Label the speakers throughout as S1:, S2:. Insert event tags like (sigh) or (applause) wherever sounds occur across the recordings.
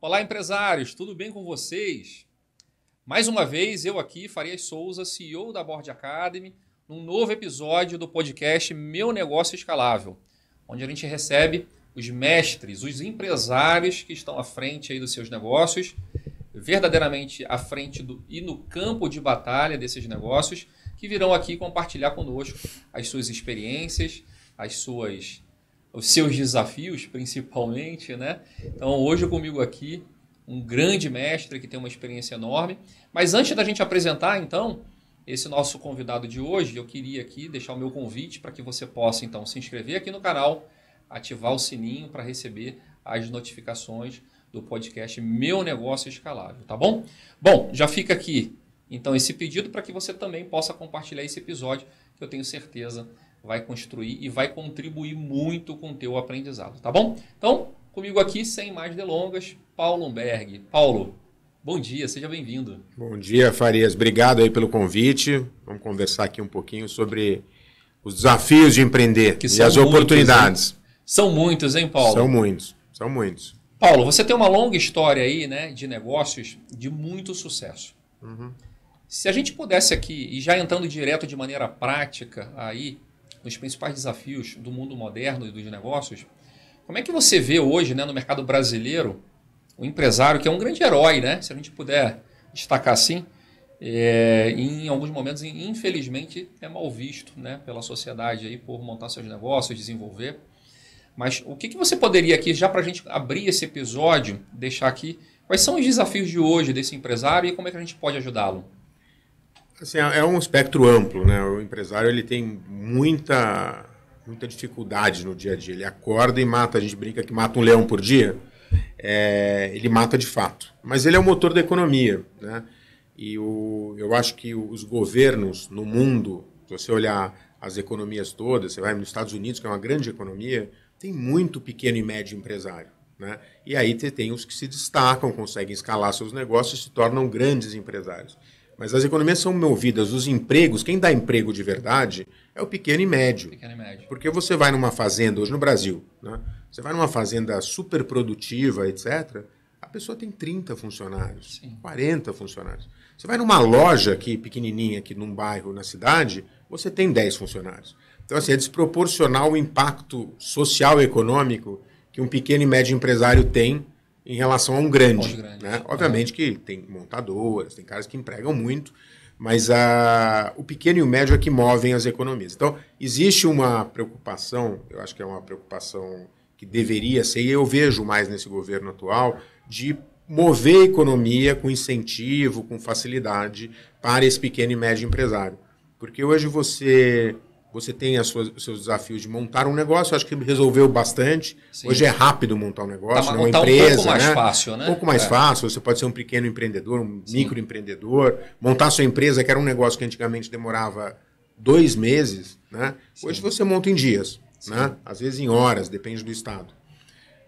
S1: Olá, empresários, tudo bem com vocês? Mais uma vez, eu aqui, Farias Souza, CEO da Board Academy, num novo episódio do podcast Meu Negócio Escalável, onde a gente recebe os mestres, os empresários que estão à frente aí dos seus negócios, verdadeiramente à frente do, e no campo de batalha desses negócios, que virão aqui compartilhar conosco as suas experiências, as suas os seus desafios, principalmente, né? Então, hoje comigo aqui, um grande mestre que tem uma experiência enorme. Mas antes da gente apresentar, então, esse nosso convidado de hoje, eu queria aqui deixar o meu convite para que você possa, então, se inscrever aqui no canal, ativar o sininho para receber as notificações do podcast Meu Negócio Escalável, tá bom? Bom, já fica aqui, então, esse pedido para que você também possa compartilhar esse episódio, que eu tenho certeza que vai construir e vai contribuir muito com o teu aprendizado, tá bom? Então, comigo aqui, sem mais delongas, Paulo Umberg. Paulo, bom dia, seja bem-vindo. Bom
S2: dia, Farias. Obrigado aí pelo convite. Vamos conversar aqui um pouquinho sobre os desafios de empreender que e as muitos, oportunidades. Hein?
S1: São muitos, hein, Paulo? São
S2: muitos, são muitos. Paulo,
S1: você tem uma longa história aí, né, de negócios de muito sucesso. Uhum. Se a gente pudesse aqui, e já entrando direto de maneira prática aí, dos principais desafios do mundo moderno e dos negócios. Como é que você vê hoje, né, no mercado brasileiro, o empresário que é um grande herói, né? Se a gente puder destacar assim, é, em alguns momentos, infelizmente, é mal visto, né, pela sociedade aí por montar seus negócios, desenvolver. Mas o que, que você poderia aqui, já para a gente abrir esse episódio, deixar aqui, quais são os desafios de hoje desse empresário e como é que a gente pode ajudá-lo?
S2: Assim, é, é um espectro amplo, né? O empresário ele tem muita muita dificuldade no dia a dia. Ele acorda e mata, a gente brinca que mata um leão por dia. É, ele mata de fato. Mas ele é o motor da economia, né? E o, eu acho que os governos no mundo, se você olhar as economias todas, você vai nos Estados Unidos, que é uma grande economia, tem muito pequeno e médio empresário. Né? E aí tem os que se destacam, conseguem escalar seus negócios e se tornam grandes empresários. Mas as economias são movidas, os empregos, quem dá emprego de verdade é o pequeno e médio. Pequeno e médio. Porque você vai numa fazenda, hoje no Brasil, né? você vai numa fazenda super produtiva, etc., a pessoa tem 30 funcionários, Sim. 40 funcionários. Você vai numa loja aqui, pequenininha, aqui num bairro, na cidade, você tem 10 funcionários. Então, assim, é desproporcional o impacto social e econômico que um pequeno e médio empresário tem em relação a um grande. grande. Né? Obviamente é. que tem montadoras, tem caras que empregam muito, mas a, o pequeno e o médio é que movem as economias. Então, existe uma preocupação, eu acho que é uma preocupação que deveria ser, e eu vejo mais nesse governo atual, de mover a economia com incentivo, com facilidade para esse pequeno e médio empresário. Porque hoje você você tem as suas, os seus desafios de montar um negócio, acho que resolveu bastante. Sim. Hoje é rápido montar um negócio, tá, né, uma empresa. Um pouco mais né? fácil, né? Um pouco mais é. fácil, você pode ser um pequeno empreendedor, um microempreendedor, montar sua empresa, que era um negócio que antigamente demorava dois meses, né? Hoje você monta em dias, né? Às vezes em horas, depende do estado.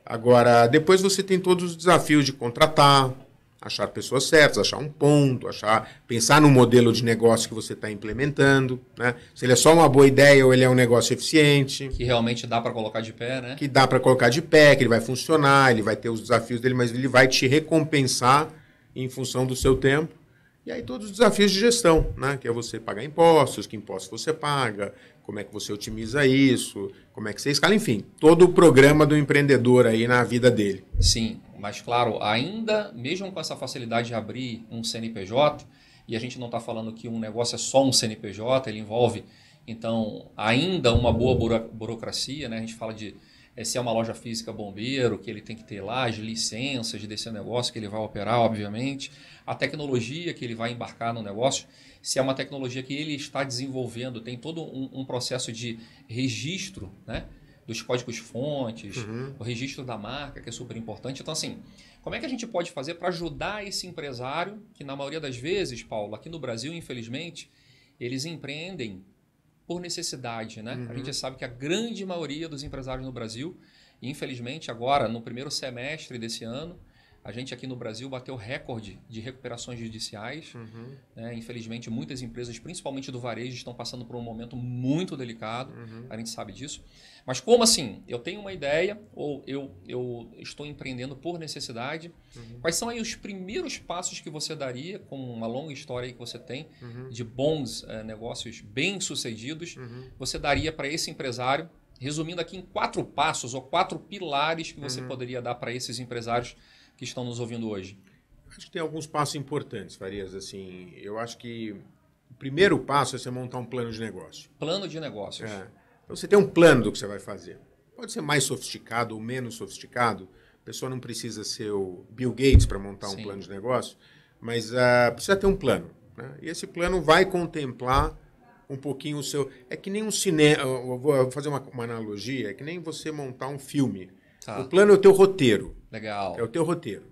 S2: Agora, depois você tem todos os desafios de contratar, achar pessoas certas, achar um ponto, achar, pensar no modelo de negócio que você está implementando, né? Se ele é só uma boa ideia ou ele é um negócio eficiente,
S1: que realmente dá para colocar de pé, né? Que dá para
S2: colocar de pé, que ele vai funcionar, ele vai ter os desafios dele, mas ele vai te recompensar em função do seu tempo. E aí todos os desafios de gestão, né? que é você pagar impostos, que impostos você paga, como é que você otimiza isso, como é que você escala, enfim, todo o programa do empreendedor aí na vida dele. Sim,
S1: mas claro, ainda mesmo com essa facilidade de abrir um CNPJ, e a gente não está falando que um negócio é só um CNPJ, ele envolve, então, ainda uma boa buro burocracia, né? a gente fala de é, se é uma loja física bombeiro, que ele tem que ter lá as licenças desse negócio que ele vai operar, obviamente, a tecnologia que ele vai embarcar no negócio, se é uma tecnologia que ele está desenvolvendo, tem todo um, um processo de registro, né? dos códigos-fontes, uhum. o registro da marca, que é super importante. Então, assim, como é que a gente pode fazer para ajudar esse empresário, que na maioria das vezes, Paulo, aqui no Brasil, infelizmente, eles empreendem por necessidade, né? Uhum. A gente uhum. sabe que a grande maioria dos empresários no Brasil, infelizmente, agora no primeiro semestre desse ano, a gente aqui no Brasil bateu recorde de recuperações judiciais. Uhum. Né? Infelizmente, muitas empresas, principalmente do varejo, estão passando por um momento muito delicado. Uhum. A gente sabe disso. Mas como assim? Eu tenho uma ideia ou eu, eu estou empreendendo por necessidade. Uhum. Quais são aí os primeiros passos que você daria com uma longa história que você tem uhum. de bons é, negócios bem-sucedidos? Uhum. Você daria para esse empresário, resumindo aqui em quatro passos ou quatro pilares que você uhum. poderia dar para esses empresários que estão nos ouvindo hoje?
S2: Acho que tem alguns passos importantes, Farias. Assim, eu acho que o primeiro passo é você montar um plano de negócio. Plano de negócios. É. Então você tem um plano do que você vai fazer. Pode ser mais sofisticado ou menos sofisticado. A pessoa não precisa ser o Bill Gates para montar Sim. um plano de negócio, mas uh, precisa ter um plano. Né? E esse plano vai contemplar um pouquinho o seu. É que nem um cinema. Vou fazer uma, uma, analogia. É que nem você montar um filme. Tá. O plano é o teu roteiro. Legal. É o teu roteiro.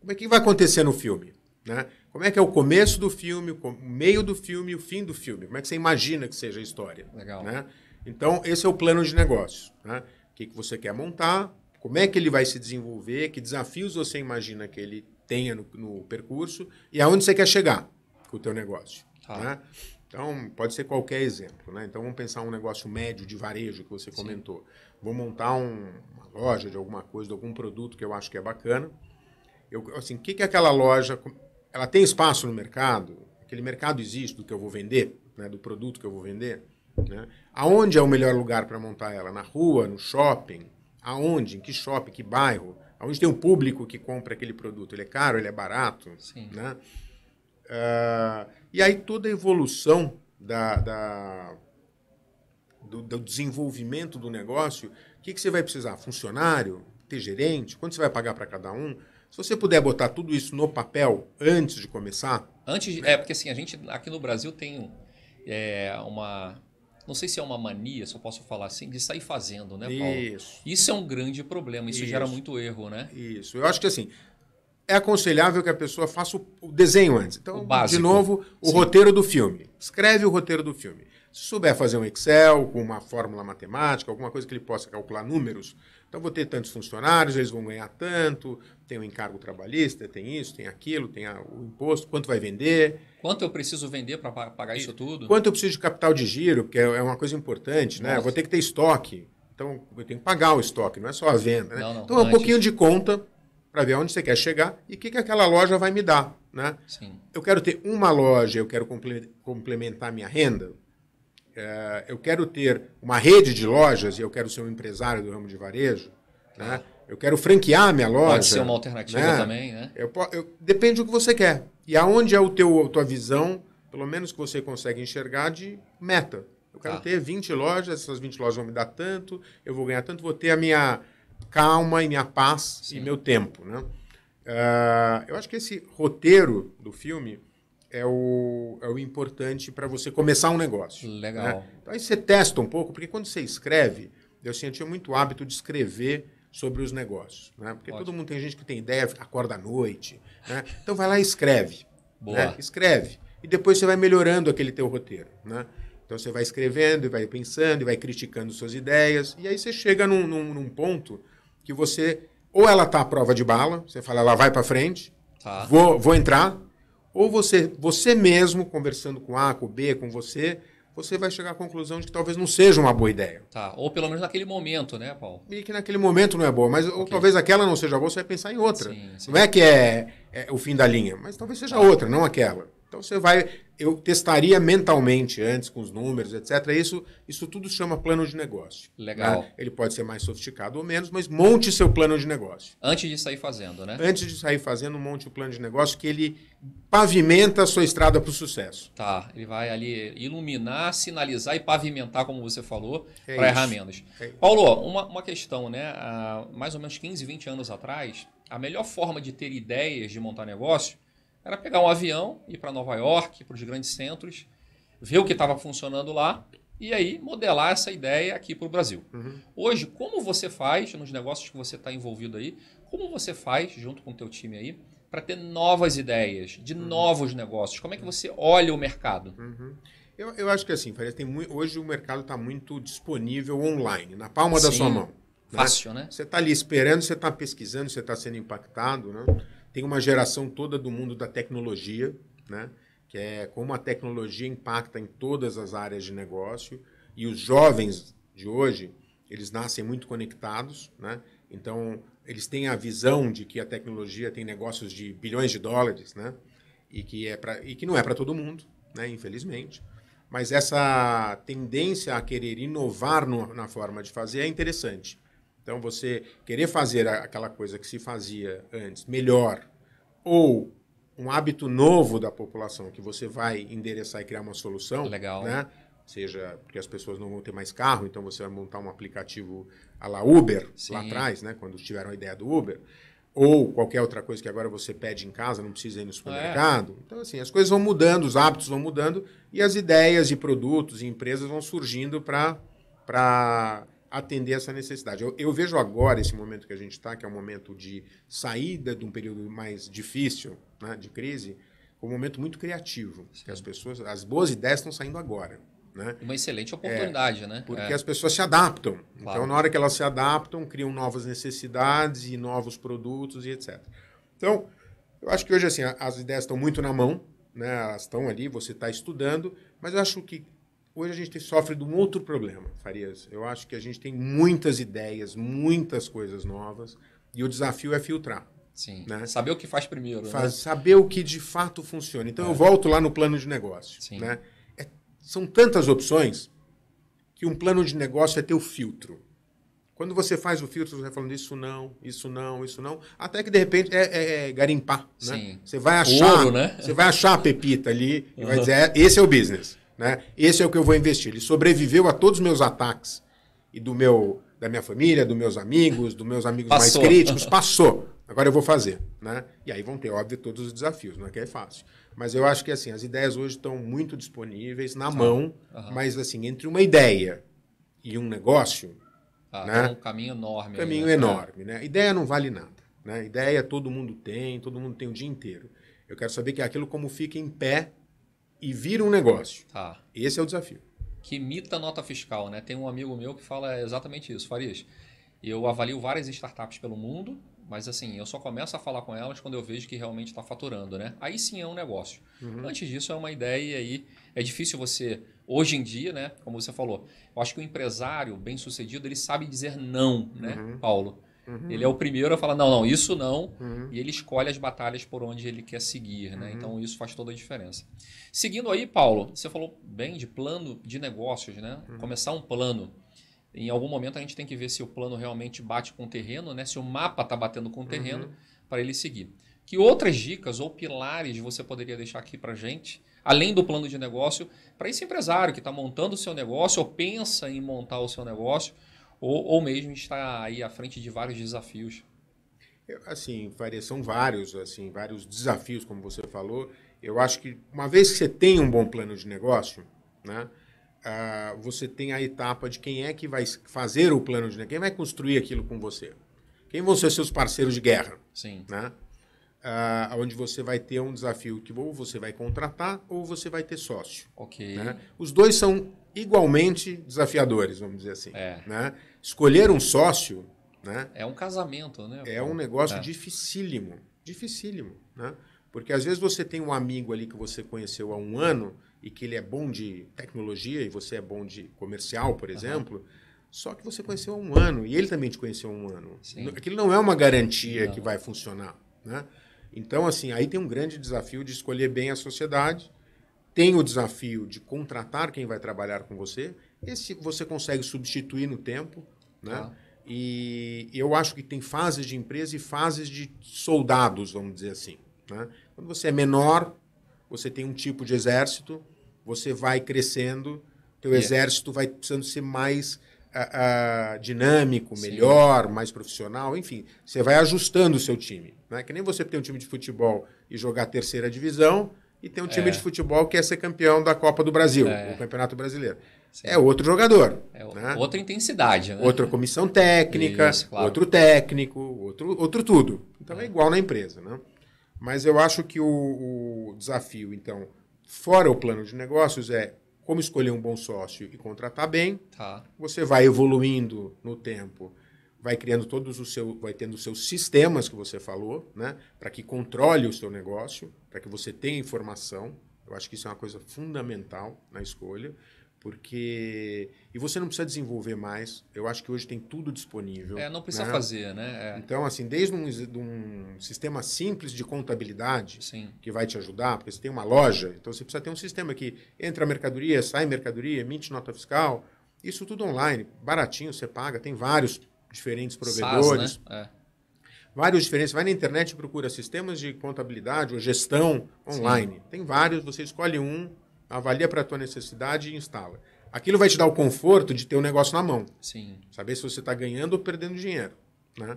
S2: Como é que vai acontecer no filme? Né? Como é que é o começo do filme, o meio do filme, o fim do filme? Como é que você imagina que seja a história? Legal. Né? Então, esse é o plano de negócio. Né? O que, que você quer montar, como é que ele vai se desenvolver, que desafios você imagina que ele tenha no, no percurso e aonde você quer chegar com o teu negócio. Tá. Né? Então, pode ser qualquer exemplo. Né? Então, vamos pensar um negócio médio de varejo que você comentou. Sim. Vou montar um, uma loja de alguma coisa, de algum produto que eu acho que é bacana. Eu, assim, o que, que aquela loja... Ela tem espaço no mercado? Aquele mercado existe do que eu vou vender, né? do produto que eu vou vender? Né? Aonde é o melhor lugar para montar ela? Na rua, no shopping? Aonde? Em que shopping? Que bairro? Aonde tem um público que compra aquele produto? Ele é caro? Ele é barato? Sim. Né? Uh, e aí toda a evolução da, da do, do, desenvolvimento do negócio, o que, que você vai precisar? Funcionário? Ter gerente? Quanto você vai pagar para cada um? Se você puder botar tudo isso no papel antes de começar.
S1: Antes de, né? É, porque assim, a gente aqui no Brasil tem é, uma, não sei se é uma mania, se eu posso falar assim, de sair fazendo, né, Paulo? Isso. Isso é um grande problema, isso, isso. gera muito erro, né? Isso. Eu acho que assim, é aconselhável que a pessoa faça
S2: o desenho antes. Então, de novo, o Sim. roteiro do filme. Escreve o roteiro do filme. Se souber fazer um Excel com uma fórmula matemática, alguma coisa que ele possa calcular números, então vou ter tantos funcionários, eles vão ganhar tanto, tem o um encargo trabalhista, tem isso, tem aquilo, tem a, o imposto, quanto vai vender.
S1: Quanto eu preciso vender para pagar isso tudo? Quanto
S2: eu preciso de capital de giro, porque é, é uma coisa importante, né? Nossa. né? Eu vou ter que ter estoque.
S1: Então, eu tenho que pagar o estoque, não é só a venda. Né? Não, não, então, é um pouquinho de
S2: conta para ver onde você quer chegar e o que, que aquela loja vai me dar. Né? Sim. Eu quero ter uma loja, eu quero complementar minha renda. É, eu quero ter uma rede de lojas e eu quero ser um empresário do ramo de varejo. Né? eu quero franquear minha loja. Pode ser uma alternativa né? também, né? Eu, eu, depende do que você quer. E aonde é o teu, a tua visão, pelo menos que você consegue enxergar, de meta. Eu quero ah. ter 20 lojas, essas 20 lojas vão me dar tanto, eu vou ganhar tanto, vou ter a minha calma e minha paz Sim. e meu tempo, né? Uh, eu acho que esse roteiro do filme é o, é o importante para você começar um negócio. Legal. Né? Então aí você testa um pouco, porque quando você escreve, eu, assim, eu tinha muito hábito de escrever sobre os negócios. Né? Porque Ótimo. todo mundo tem gente que tem ideia, acorda à noite. Né? Então vai lá e escreve. Né? Escreve. E depois você vai melhorando aquele teu roteiro. Né? Então você vai escrevendo, e vai pensando, e vai criticando suas ideias. E aí você chega num, num, num ponto que você. Ou ela está à prova de bala, você fala, ela vai para frente,
S1: tá. vou, vou entrar.
S2: Ou você, você mesmo, conversando com A, com B, com você, você vai chegar
S1: à conclusão de que talvez não seja uma boa ideia. Tá, ou pelo menos naquele momento, né, Paulo? E
S2: que naquele momento não é boa, mas okay. ou talvez aquela não seja boa, você vai pensar em outra. Sim, sim. Não é que é, é, o fim da linha, mas talvez seja outra, não aquela.
S1: Então você vai, eu
S2: testaria mentalmente antes com os números, etc. Isso, isso tudo se chama plano de negócio. Né? Legal. Né? Ele pode ser mais sofisticado
S1: ou menos, mas monte seu
S2: plano de negócio.
S1: Antes de sair fazendo,
S2: né? Antes de sair fazendo, monte o plano de negócio que ele pavimenta a sua estrada para o sucesso.
S1: Tá, ele vai ali iluminar, sinalizar e pavimentar, como você falou, é para errar menos. É Paulo, uma, uma questão, né? Há mais ou menos 15, 20 anos atrás, a melhor forma de ter ideias de montar negócio era pegar um avião, ir para Nova York, para os grandes centros, ver o que estava funcionando lá e aí modelar essa ideia aqui para o Brasil. Uhum. Hoje, como você faz, nos negócios que você está envolvido aí, como você faz, junto com o teu time aí, para ter novas ideias, de uhum. novos negócios? Como é que você olha o mercado? Uhum. Eu, eu acho que assim, Faria, tem muito, hoje o mercado está muito disponível online, na palma Sim, da sua mão. Né? Fácil, né? né? Você
S2: está ali esperando, você está pesquisando, você está sendo impactado, né? Tem uma geração toda do mundo da tecnologia, né? que é como a tecnologia impacta em todas as áreas de negócio. E os jovens de hoje, eles nascem muito conectados, né? então eles têm a visão de que a tecnologia tem negócios de bilhões de dólares, né? e, que é pra, e que não é para todo mundo, né? infelizmente. Mas essa tendência a querer inovar no, na forma de fazer é interessante. Então, você querer fazer aquela coisa que se fazia antes melhor ou um hábito novo da população que você vai endereçar e criar uma solução. Legal. Né? Seja porque as pessoas não vão ter mais carro, então você vai montar um aplicativo a la Uber, Sim. lá atrás, né? quando tiveram a ideia do Uber. Ou qualquer outra coisa que agora você pede em casa, não precisa ir no supermercado. É. Então, assim, as coisas vão mudando, os hábitos vão mudando e as ideias e produtos e empresas vão surgindo para atender essa necessidade. Eu, eu vejo agora esse momento que a gente está, que é um momento de saída de um período mais difícil, né, de crise, como um momento muito criativo, que as pessoas, as boas ideias estão saindo agora.
S1: Né? Uma excelente é, oportunidade, é, né? Porque é. as pessoas se adaptam.
S2: Então, claro. Então, na hora que elas se adaptam, criam novas necessidades e novos produtos e etc. Então, eu acho que hoje assim, as ideias estão muito na mão, né? elas estão ali, você está estudando, mas eu acho que Hoje a gente sofre de um outro problema, Farias. Eu acho que a gente tem muitas ideias, muitas coisas novas, e o desafio é filtrar. Sim.
S1: Né? Saber o que faz primeiro. Faz, né? Saber o que de
S2: fato funciona. Então é. eu volto lá no plano de negócio. Sim. Né? É, são tantas opções que um plano de negócio é ter o filtro. Quando você faz o filtro, você vai falando isso não, isso não, isso não, até que de repente é, é, é garimpar. Né? Sim. Você vai achar, Ouro, né? você vai achar a pepita ali uhum. e vai dizer é, esse é o business. Né? Esse é o que eu vou investir. Ele sobreviveu a todos os meus ataques e do meu da minha família, dos meus amigos, dos meus amigos passou. mais críticos, (laughs) passou. Agora eu vou fazer, né? E aí vão ter, óbvio, todos os desafios, não é que é fácil. Mas eu acho que assim, as ideias hoje estão muito disponíveis na mão, mas assim, entre uma ideia e um negócio,
S1: ah, né? É um caminho enorme. caminho aí, né? enorme, né? Ideia
S2: não vale nada, né? Ideia todo mundo tem, todo mundo tem o dia inteiro. Eu quero saber que é aquilo como fica em pé e vira um negócio.
S1: Tá. Esse é o desafio. Que imita nota fiscal, né? Tem um amigo meu que fala exatamente isso, Farias. Eu avalio várias startups pelo mundo, mas assim, eu só começo a falar com elas quando eu vejo que realmente está faturando, né? Aí sim é um negócio. Uhum. Antes disso é uma ideia e aí é difícil você hoje em dia, né? Como você falou, eu acho que o empresário bem sucedido ele sabe dizer não, né, uhum. Paulo? Uhum. Ele é o primeiro a falar, não, não, isso não. Uhum. E ele escolhe as batalhas por onde ele quer seguir, né? Uhum. Então isso faz toda a diferença. Seguindo aí, Paulo, você falou bem de plano de negócios, né? Uhum. Começar um plano. Em algum momento a gente tem que ver se o plano realmente bate com o terreno, né? Se o mapa está batendo com o terreno uhum. para ele seguir. Que outras dicas ou pilares você poderia deixar aqui para gente, além do plano de negócio, para esse empresário que está montando o seu negócio ou pensa em montar o seu negócio? ou, ou mesmo estar aí à frente de vários desafios? Eu, assim,
S2: são vários, assim, vários desafios, como você falou. Eu acho que uma vez que você tem um bom plano de negócio, né, uh, você tem a etapa de quem é que vai fazer o plano de negócio, quem vai construir aquilo com você. Quem vão ser seus parceiros de guerra? Sim. Né? uh, ah, onde você vai ter um desafio que ou você vai contratar ou você vai ter sócio. Ok. Né? Os dois são igualmente desafiadores, vamos dizer assim. É. Né? Escolher um sócio...
S1: Né? É um casamento, né? É um negócio é. dificílimo,
S2: dificílimo, né? Porque às vezes você tem um amigo ali que você conheceu há um ano e que ele é bom de tecnologia e você é bom de comercial, por exemplo... Uhum. Só que você conheceu há um ano e ele também te conheceu há um ano. Sim. Aquilo não é uma garantia não. que vai funcionar. Né? Então, assim, aí tem um grande desafio de escolher bem a sociedade, tem o desafio de contratar quem vai trabalhar com você, esse você consegue substituir no tempo, né? Ah. E eu acho que tem fases de empresa e fases de soldados, vamos dizer assim. Né? Quando você é menor, você tem um tipo de exército, você vai crescendo, teu yeah. É. exército vai precisando ser mais uh, dinâmico, melhor, Sim. mais profissional, enfim. Você vai ajustando o seu time. Né? Que nem você tem um time de futebol e jogar terceira divisão e tem um é. time de futebol que é ser campeão da Copa do Brasil, é. o Campeonato Brasileiro. Sim. É outro jogador.
S1: É né? Outra intensidade, né? Outra
S2: comissão técnica, Isso, claro. outro técnico, outro, outro tudo. Então é, é igual na empresa, né? Mas eu acho que o, o desafio, então, fora o plano de negócios, é como escolher um bom sócio e contratar bem, tá. você vai evoluindo no tempo, vai criando todos os seus, vai tendo os seus sistemas que você falou, né, para que controle o seu negócio, para que você tenha informação. Eu acho que isso é uma coisa fundamental na escolha porque e você não precisa desenvolver mais. Eu acho que hoje tem tudo disponível. É, não precisa né? fazer, né? É. Então, assim, desde um, um, sistema simples de contabilidade Sim. que vai te ajudar, porque você tem uma loja, então você precisa ter um sistema que entra mercadoria, sai mercadoria, emite nota fiscal, isso tudo online, baratinho, você paga. Tem vários diferentes provedores. SAS, né? é. Vários diferentes. Vai na internet e procura sistemas de contabilidade ou gestão online. Sim. Tem vários, você escolhe um avalia para a tua necessidade e instala. Aquilo vai te dar o conforto de ter o um negócio na mão. Sim. Saber se você está ganhando ou perdendo dinheiro. Né?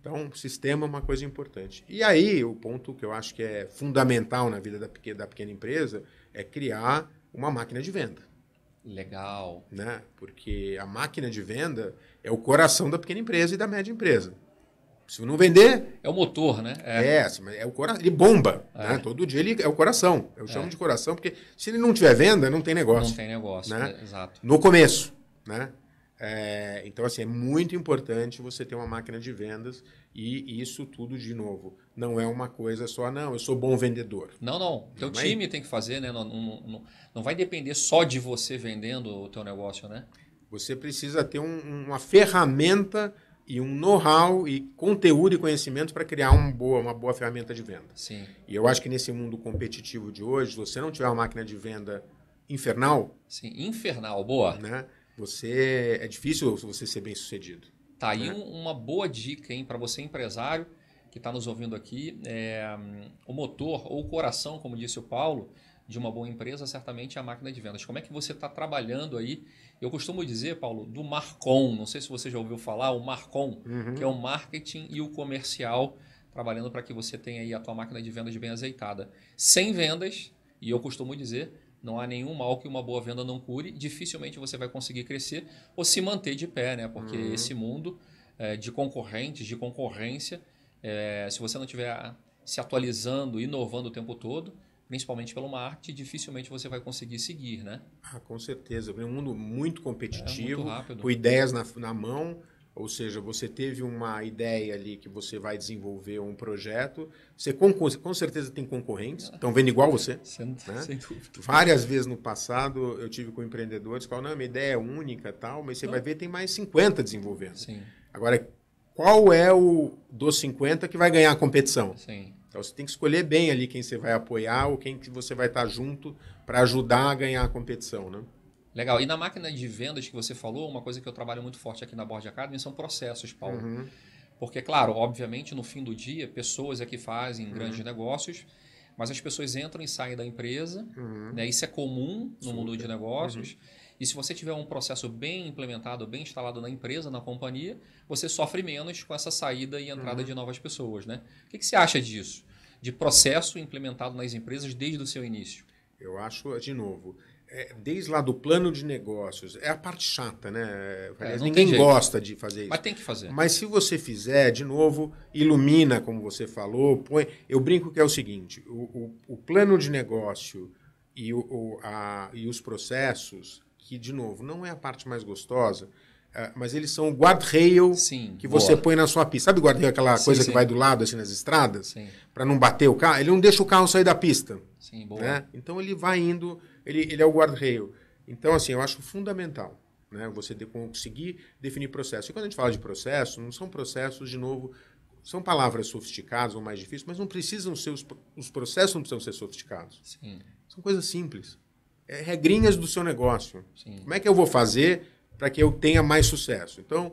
S2: Então, sistema é uma coisa importante. E aí, o ponto que eu acho que é fundamental na vida da pequena, da pequena empresa é criar uma máquina de venda. Legal. Né? Porque a máquina de venda é o coração da pequena empresa e da média empresa. Se não vender.
S1: É o motor, né? É, é, assim, é o coração. Ele bomba. Né? É. Né? Todo dia ele é o coração. Eu chamo é. de coração,
S2: porque se ele não tiver venda, não tem negócio. Não tem negócio, né? É, exato. No começo. Né? É, então, assim, é muito importante você ter uma máquina de vendas e isso tudo de novo. Não é uma coisa só, não, eu sou bom vendedor. Não, não. Teu não time
S1: tem que fazer, né? Não, não, não, não vai depender só de você vendendo o teu negócio, né? Você precisa ter um, uma ferramenta
S2: e um know-how e conteúdo e conhecimento para criar uma boa, uma boa ferramenta de venda. Sim. E eu acho que nesse mundo competitivo de hoje, se você não tiver uma máquina de venda
S1: infernal... Sim, infernal, boa. Né, você é difícil você ser bem sucedido. Tá aí né? um, uma boa dica hein para você empresário que está nos ouvindo aqui. É, o motor ou o coração, como disse o Paulo, de uma boa empresa certamente é a máquina de vendas. Como é que você está trabalhando aí? Eu costumo dizer, Paulo, do Marcon Não sei se você já ouviu falar, o Marcon uhum. que é o marketing e o comercial, trabalhando para que você tenha aí a tua máquina de vendas bem azeitada. Sem vendas, e eu costumo dizer, não há nenhum mal que uma boa venda não cure, dificilmente você vai conseguir crescer ou se manter de pé, né? Porque uhum. esse mundo é, de concorrentes, de concorrência, é, se você não tiver se atualizando, inovando o tempo todo, principalmente pelo marketing, dificilmente você vai conseguir seguir, né? Ah,
S2: com certeza. É um mundo muito competitivo, é, muito rápido. com ideias na, na mão. Ou seja, você teve uma ideia ali que você vai desenvolver um projeto, você com, com certeza tem concorrentes, estão ah. vendo igual você.
S1: (laughs) Sem, né? sem dúvida. Várias
S2: vezes no passado eu tive com empreendedores que falam, não, minha ideia é única tal, mas você ah. vai ver tem mais 50 desenvolvendo. Sim. Agora, qual é o dos 50 que vai ganhar a competição? Sim. Então você tem que escolher bem ali quem você vai apoiar ou quem que você vai estar junto para ajudar a ganhar a competição, né?
S1: Legal. E na máquina de vendas que você falou, uma coisa que eu trabalho muito forte aqui na Board Academy são processos, Paulo. Uhum. Porque, claro, obviamente, no fim do dia, pessoas é que fazem uhum. grandes negócios, mas as pessoas entram e saem da empresa. Uhum. Né? Isso é comum no Super. mundo de negócios. Uhum. E se você tiver um processo bem implementado, bem instalado na empresa, na companhia, você sofre menos com essa saída e entrada uhum. de novas pessoas, né? O que, que você acha disso? De processo implementado nas empresas desde o seu início? Eu acho, de novo, é, desde lá do plano de negócios, é a parte chata, né? É, ninguém gosta
S2: de fazer isso. Mas tem que fazer. Mas se você fizer, de novo, ilumina, como você falou, põe. Eu brinco que é o seguinte: o, o, o plano de negócio e, o, a, e os processos que, de novo, não é a parte mais gostosa, é, mas eles são o guardrail que você boa. põe na sua pista. Sabe guardrail, aquela sim, coisa sim. que vai do lado, assim, nas estradas? Para não bater o carro? Ele não deixa o carro sair da pista. Sim, boa. Né? Então, ele vai indo, ele, ele é o guardrail. Então, assim, eu acho fundamental né? você de, conseguir definir processo. E quando a gente fala de processo, não são processos, de novo, são palavras sofisticadas ou mais difíceis, mas não precisam ser, os, os processos não precisam ser sofisticados. Sim. São coisas simples é, regrinhas do seu negócio. Sim. Como é que eu vou fazer para que eu tenha mais sucesso? Então,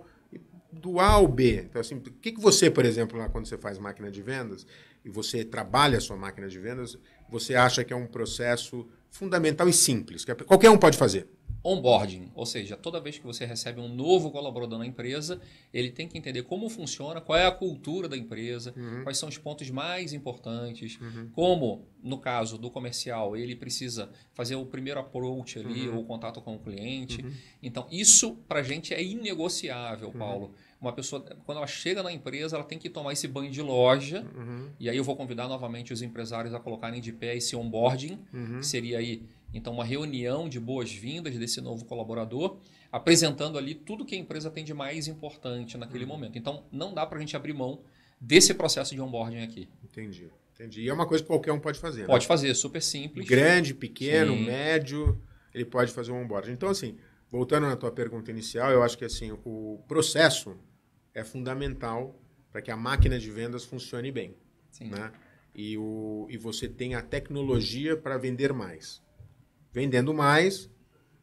S2: do A ao B. Então, assim, o que, que você, por exemplo, lá quando você faz máquina de vendas e você trabalha a sua máquina de vendas, você acha que é um processo fundamental e simples, que é- qualquer um pode fazer onboarding,
S1: ou seja, toda vez que você recebe um novo colaborador na empresa, ele tem que entender como funciona, qual é a cultura da empresa, uhum. quais são os pontos mais importantes, uhum. como, no caso do comercial, ele precisa fazer o primeiro approach ali, uhum. contato com o cliente. Uhum. Então, isso para a gente é inegociável, uhum. Paulo. Uma pessoa, quando ela chega na empresa, ela tem que tomar esse banho de loja, uhum. e aí eu vou convidar novamente os empresários a colocarem de pé esse onboarding, que seria aí então, uma reunião de boas-vindas desse novo colaborador, apresentando ali tudo que a empresa tem de mais importante naquele uhum. momento. Então, não dá para a gente abrir mão desse processo de onboarding aqui. Entendi. Entendi. E é uma coisa que qualquer um pode fazer. Né? Pode né? fazer, super simples. Grande, pequeno, Sim. médio,
S2: ele pode fazer um onboarding. Então, assim, voltando na tua pergunta inicial, eu acho que assim, o processo é fundamental para que a máquina de vendas funcione bem. Sim. Né? E, o, e você tenha a tecnologia para vender mais vendendo
S1: mais,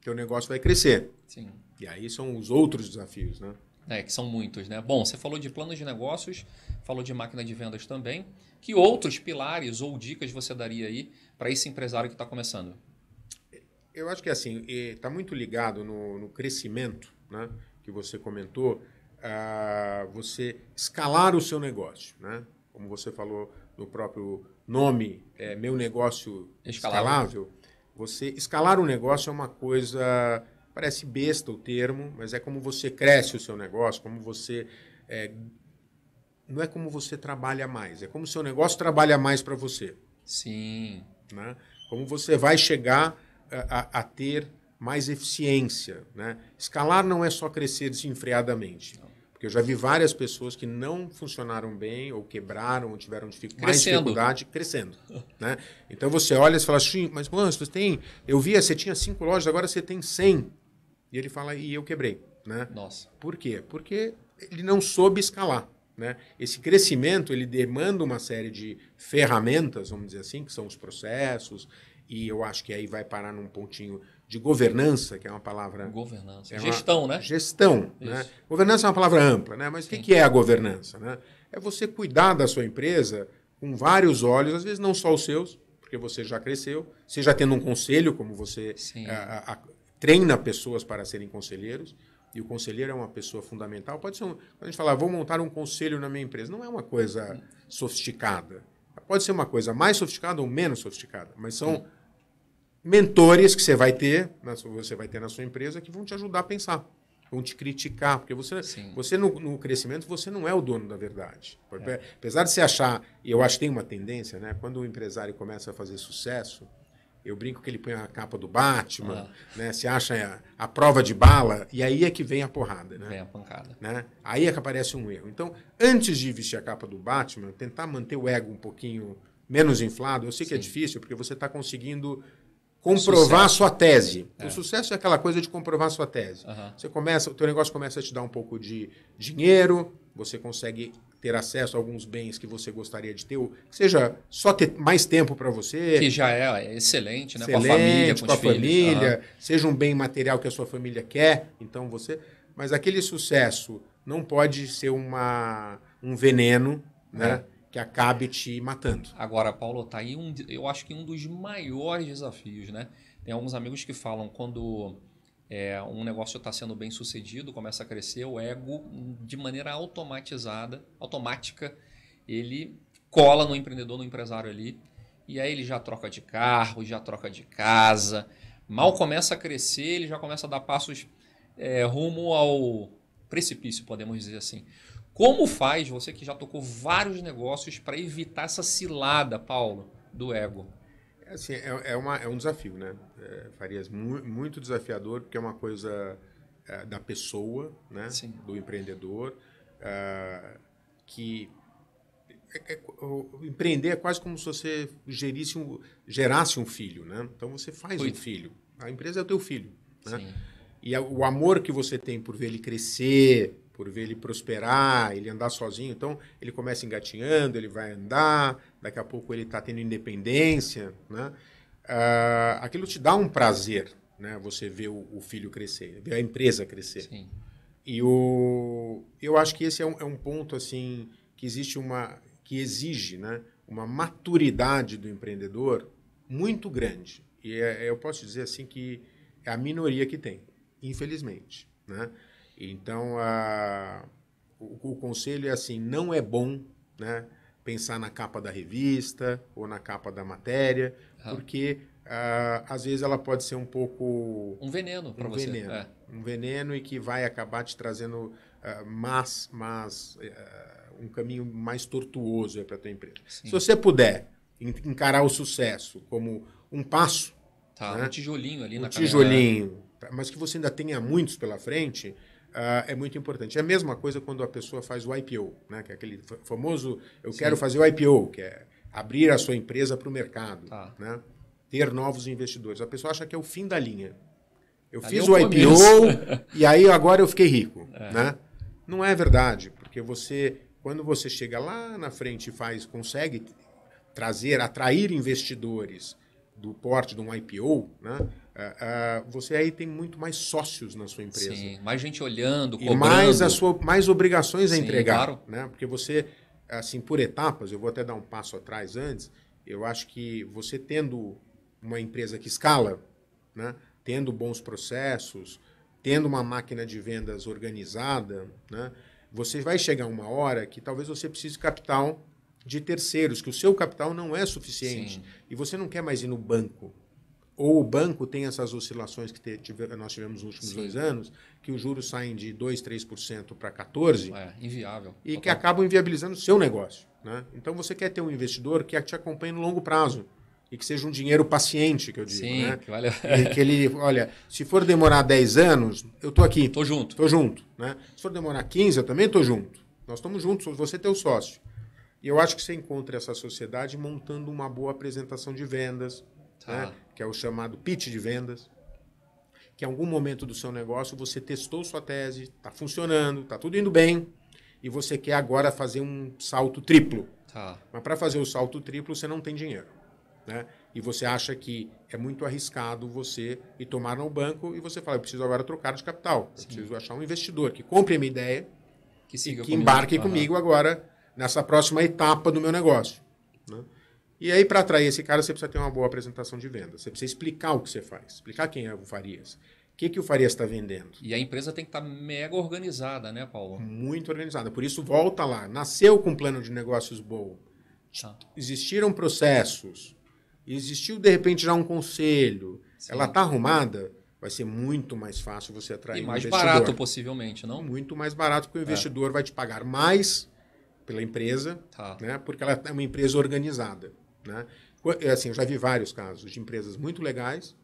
S1: teu negócio vai crescer. Sim. E aí são os outros desafios, né? É, que são muitos, né? Bom, você falou de planos de negócios, falou de máquina de vendas também. Que outros pilares ou dicas você daria aí para esse empresário que está começando?
S2: Eu acho que assim, está muito ligado no, no, crescimento, né? Que você comentou, você escalar o seu negócio, né? Como você falou no próprio nome, é, meu negócio escalável. escalável você escalar um negócio é uma coisa, parece besta o termo, mas é como você cresce o seu negócio, como você é, não é como você trabalha mais, é como o seu negócio trabalha mais para você. Sim. Né? Como você vai chegar a, a, a ter mais eficiência. Né? Escalar não é só crescer desenfreadamente. Porque eu já vi várias pessoas que não funcionaram bem, ou quebraram, ou tiveram mais dificuldade, crescendo. Né? Então você olha e fala assim, mas mano, você tem. Eu via, você tinha cinco lojas, agora você tem cem? E ele fala, e eu quebrei. Né? Nossa. Por quê? Porque ele não soube escalar. Né? Esse crescimento ele demanda uma série de ferramentas, vamos dizer assim, que são os processos, e eu acho que aí vai parar num pontinho de governança, que é uma palavra. Governança. É uma gestão, né? Gestão. Né? Governança é uma palavra ampla, né? Mas o que, que é a governança? Né? É você cuidar da sua empresa com vários olhos, às vezes não só os seus, porque você já cresceu, você já tendo um conselho, como você eh, a, a, treina pessoas para serem conselheiros, e o conselheiro é uma pessoa fundamental. Pode ser um, quando a gente fala, vou montar um conselho na minha empresa, não é uma coisa sofisticada. Pode ser uma coisa mais sofisticada ou menos sofisticada, mas são. Hum mentores que você vai ter, na sua, você vai ter na sua empresa que vão te ajudar a pensar, vão te criticar, porque você, Sim. você no, no, crescimento você não é o dono da verdade. é. Apesar de você achar, e eu acho que tem uma tendência, né? Quando o empresário começa a fazer sucesso, eu brinco que ele põe a capa do Batman, é. né? Se acha a, a, prova de bala e aí é que vem a porrada, né? Vem a pancada. Né? Aí é que aparece um erro. Então, antes de vestir a capa do Batman, tentar manter o ego um pouquinho menos inflado. Eu sei que é Sim. é difícil porque você está conseguindo comprovar a sua tese. É. O sucesso é aquela coisa de comprovar a sua tese. Uhum. Você começa, o teu negócio começa a te dar um pouco de dinheiro, você consegue ter acesso a alguns bens que você gostaria de ter, ou, seja só ter mais tempo para você. Que já é, excelente, né? Excelente, com a família, com, a família, seja um bem material que a sua família quer, então você. Mas aquele sucesso
S1: não pode ser uma, um veneno, né? É que acabe te matando. Agora, Paulo, tá aí um, eu acho que um dos maiores desafios, né? Tem alguns amigos que falam quando é, um negócio está sendo bem sucedido, começa a crescer, o ego de maneira automatizada, automática, ele cola no empreendedor, no empresário ali, e aí ele já troca de carro, já troca de casa, mal começa a crescer, ele já começa a dar passos é, rumo ao precipício, podemos dizer assim. Como faz você que já tocou vários negócios para evitar essa cilada, Paulo, do ego? É, assim, é, é, uma, é um desafio, né? É,
S2: Farias, mu muito desafiador, porque é uma coisa é, da pessoa, né? Sim. Do empreendedor, é, que é, empreender é quase como se você gerisse um, gerasse um filho, né? Então você faz Foi. um filho. A empresa é o teu filho, né? E o amor que você tem por ver ele crescer, por ver ele prosperar, ele andar sozinho. Então, ele começa engatinhando, ele vai andar, daqui a pouco ele está tendo independência, né? Ah, aquilo te dá um prazer, né? Você ver o, o filho crescer, ver a empresa crescer. Sim. E o, eu acho que esse é um, é um ponto, assim, que existe uma... que exige, né? Uma maturidade do empreendedor muito grande. E é, eu posso dizer, assim, que é a minoria que tem, infelizmente, né? Então, a, o, o, conselho é assim: não é bom né, pensar na capa da revista ou na capa da matéria, ah. porque a, ah, às vezes ela pode ser um
S1: pouco. Um veneno para um você. Veneno, é.
S2: Um veneno e que vai acabar te trazendo uh, ah, mais, mais, uh, eh, um caminho mais tortuoso para a tua empresa. Sim. Se você puder encarar o sucesso como um passo. Tá, né? um tijolinho ali um na tijolinho, caminhada. Tá, mas que você ainda tenha muitos pela frente, Uh, é muito importante. É a mesma coisa quando a pessoa faz o IPO, né? que é aquele famoso eu Sim. quero fazer o IPO, que é abrir a sua empresa para o mercado, tá. né? ter novos investidores. A pessoa acha que é o fim da linha. Eu Ali é fiz eu o IPO (laughs) e aí agora eu fiquei rico. É. Né? Não é verdade, porque você, quando você chega lá na frente e faz, consegue trazer, atrair investidores do porte de um IPO, né? Uh, você aí tem muito mais sócios na sua empresa. Sim,
S1: mais gente olhando, cobrando. E mais, a sua, mais obrigações a entregar. Claro.
S2: Né? Porque você, assim, por etapas, eu vou até dar um passo atrás antes, eu acho que você tendo uma empresa que escala, né? tendo bons processos, tendo uma máquina de vendas organizada, né? você vai chegar uma hora que talvez você precise de capital de terceiros, que o seu capital não é suficiente Sim. e você não quer mais ir no banco ou o banco tem essas oscilações que te, tive, nós tivemos nos últimos Sim. dois anos, que os juros saem de 2%, 3% para 14%. É, inviável. E total. que acabam inviabilizando o seu negócio. Né? Então você quer ter um investidor que te acompanhe no longo prazo. E que seja um dinheiro paciente, que eu digo. Sim, né? que, vale... que ele, olha, se for demorar 10 anos, eu estou aqui. Estou junto. Estou junto. Né? Se for demorar 15, eu também estou junto. Nós estamos juntos, você é teu sócio. E eu acho que você encontra essa sociedade montando uma boa apresentação de vendas, né, ah. né? que é o chamado pitch de vendas, que em algum momento do seu negócio você testou sua tese, está funcionando, está tudo indo bem, e você quer agora fazer um salto triplo. Tá. Mas para fazer o salto triplo você não tem dinheiro. Né? E você acha que é muito arriscado você ir tomar no banco e você fala, eu preciso agora trocar de capital, eu preciso achar um investidor que compre a minha ideia que, siga e que comigo. embarque uhum. comigo agora nessa próxima etapa do meu negócio. Né? E aí, para atrair esse cara, você precisa ter uma boa apresentação de venda. Você precisa explicar o que você faz, explicar quem é o Farias. O que, que o Farias está vendendo? E a empresa tem que estar tá mega organizada, né, Paulo? Muito organizada. Por isso, volta lá. Nasceu com um plano de negócios bom. Tá. Existiram processos. Existiu, de repente, já um conselho. Sim. Ela está arrumada vai ser muito mais fácil você atrair e mais um investidor. barato
S1: possivelmente não muito mais barato
S2: porque o é. investidor é. vai te pagar mais pela empresa tá. né porque ela é uma empresa organizada né? É assim, eu já vi vários casos de empresas muito legais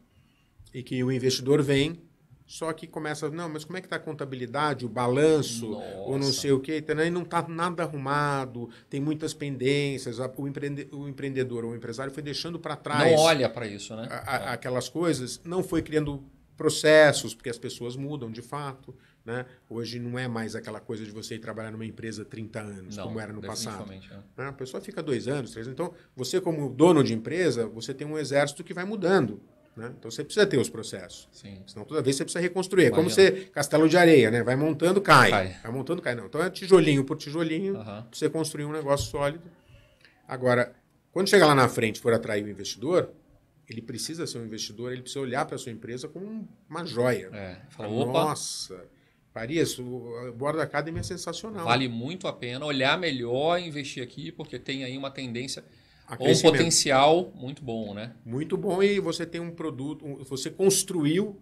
S2: e que o investidor vem, só que começa, não, mas como é que está a contabilidade, o balanço, Nossa. ou não sei o quê, e não está nada arrumado, tem muitas pendências, o, empreende, o empreendedor ou o empresário foi deixando para trás. Não olha para isso, né? A, a, é. aquelas coisas, não foi criando processos, porque as pessoas mudam de fato. Né? Hoje não é mais aquela coisa de você ir trabalhar numa empresa 30 anos, não, como era no passado. É. Né? A pessoa fica dois anos, três Então, você como dono de empresa, você tem um exército que vai mudando. Né? Então, você precisa ter os processos. Sim. Senão, toda vez você precisa reconstruir. É como você, castelo de areia, né? vai montando, cai. cai. Vai montando, cai. Não. Então, é tijolinho por tijolinho, para você construir um negócio sólido. Agora, quando chegar lá na frente for atrair o investidor, ele precisa ser um investidor, ele precisa olhar para a sua
S1: empresa como uma joia. É, fala, Opa. Nossa,
S2: Farias, o Borda Academy
S1: é sensacional. Vale muito a pena olhar melhor, investir aqui, porque tem aí uma tendência ou um potencial muito bom, né?
S2: Muito bom e você tem um produto, você construiu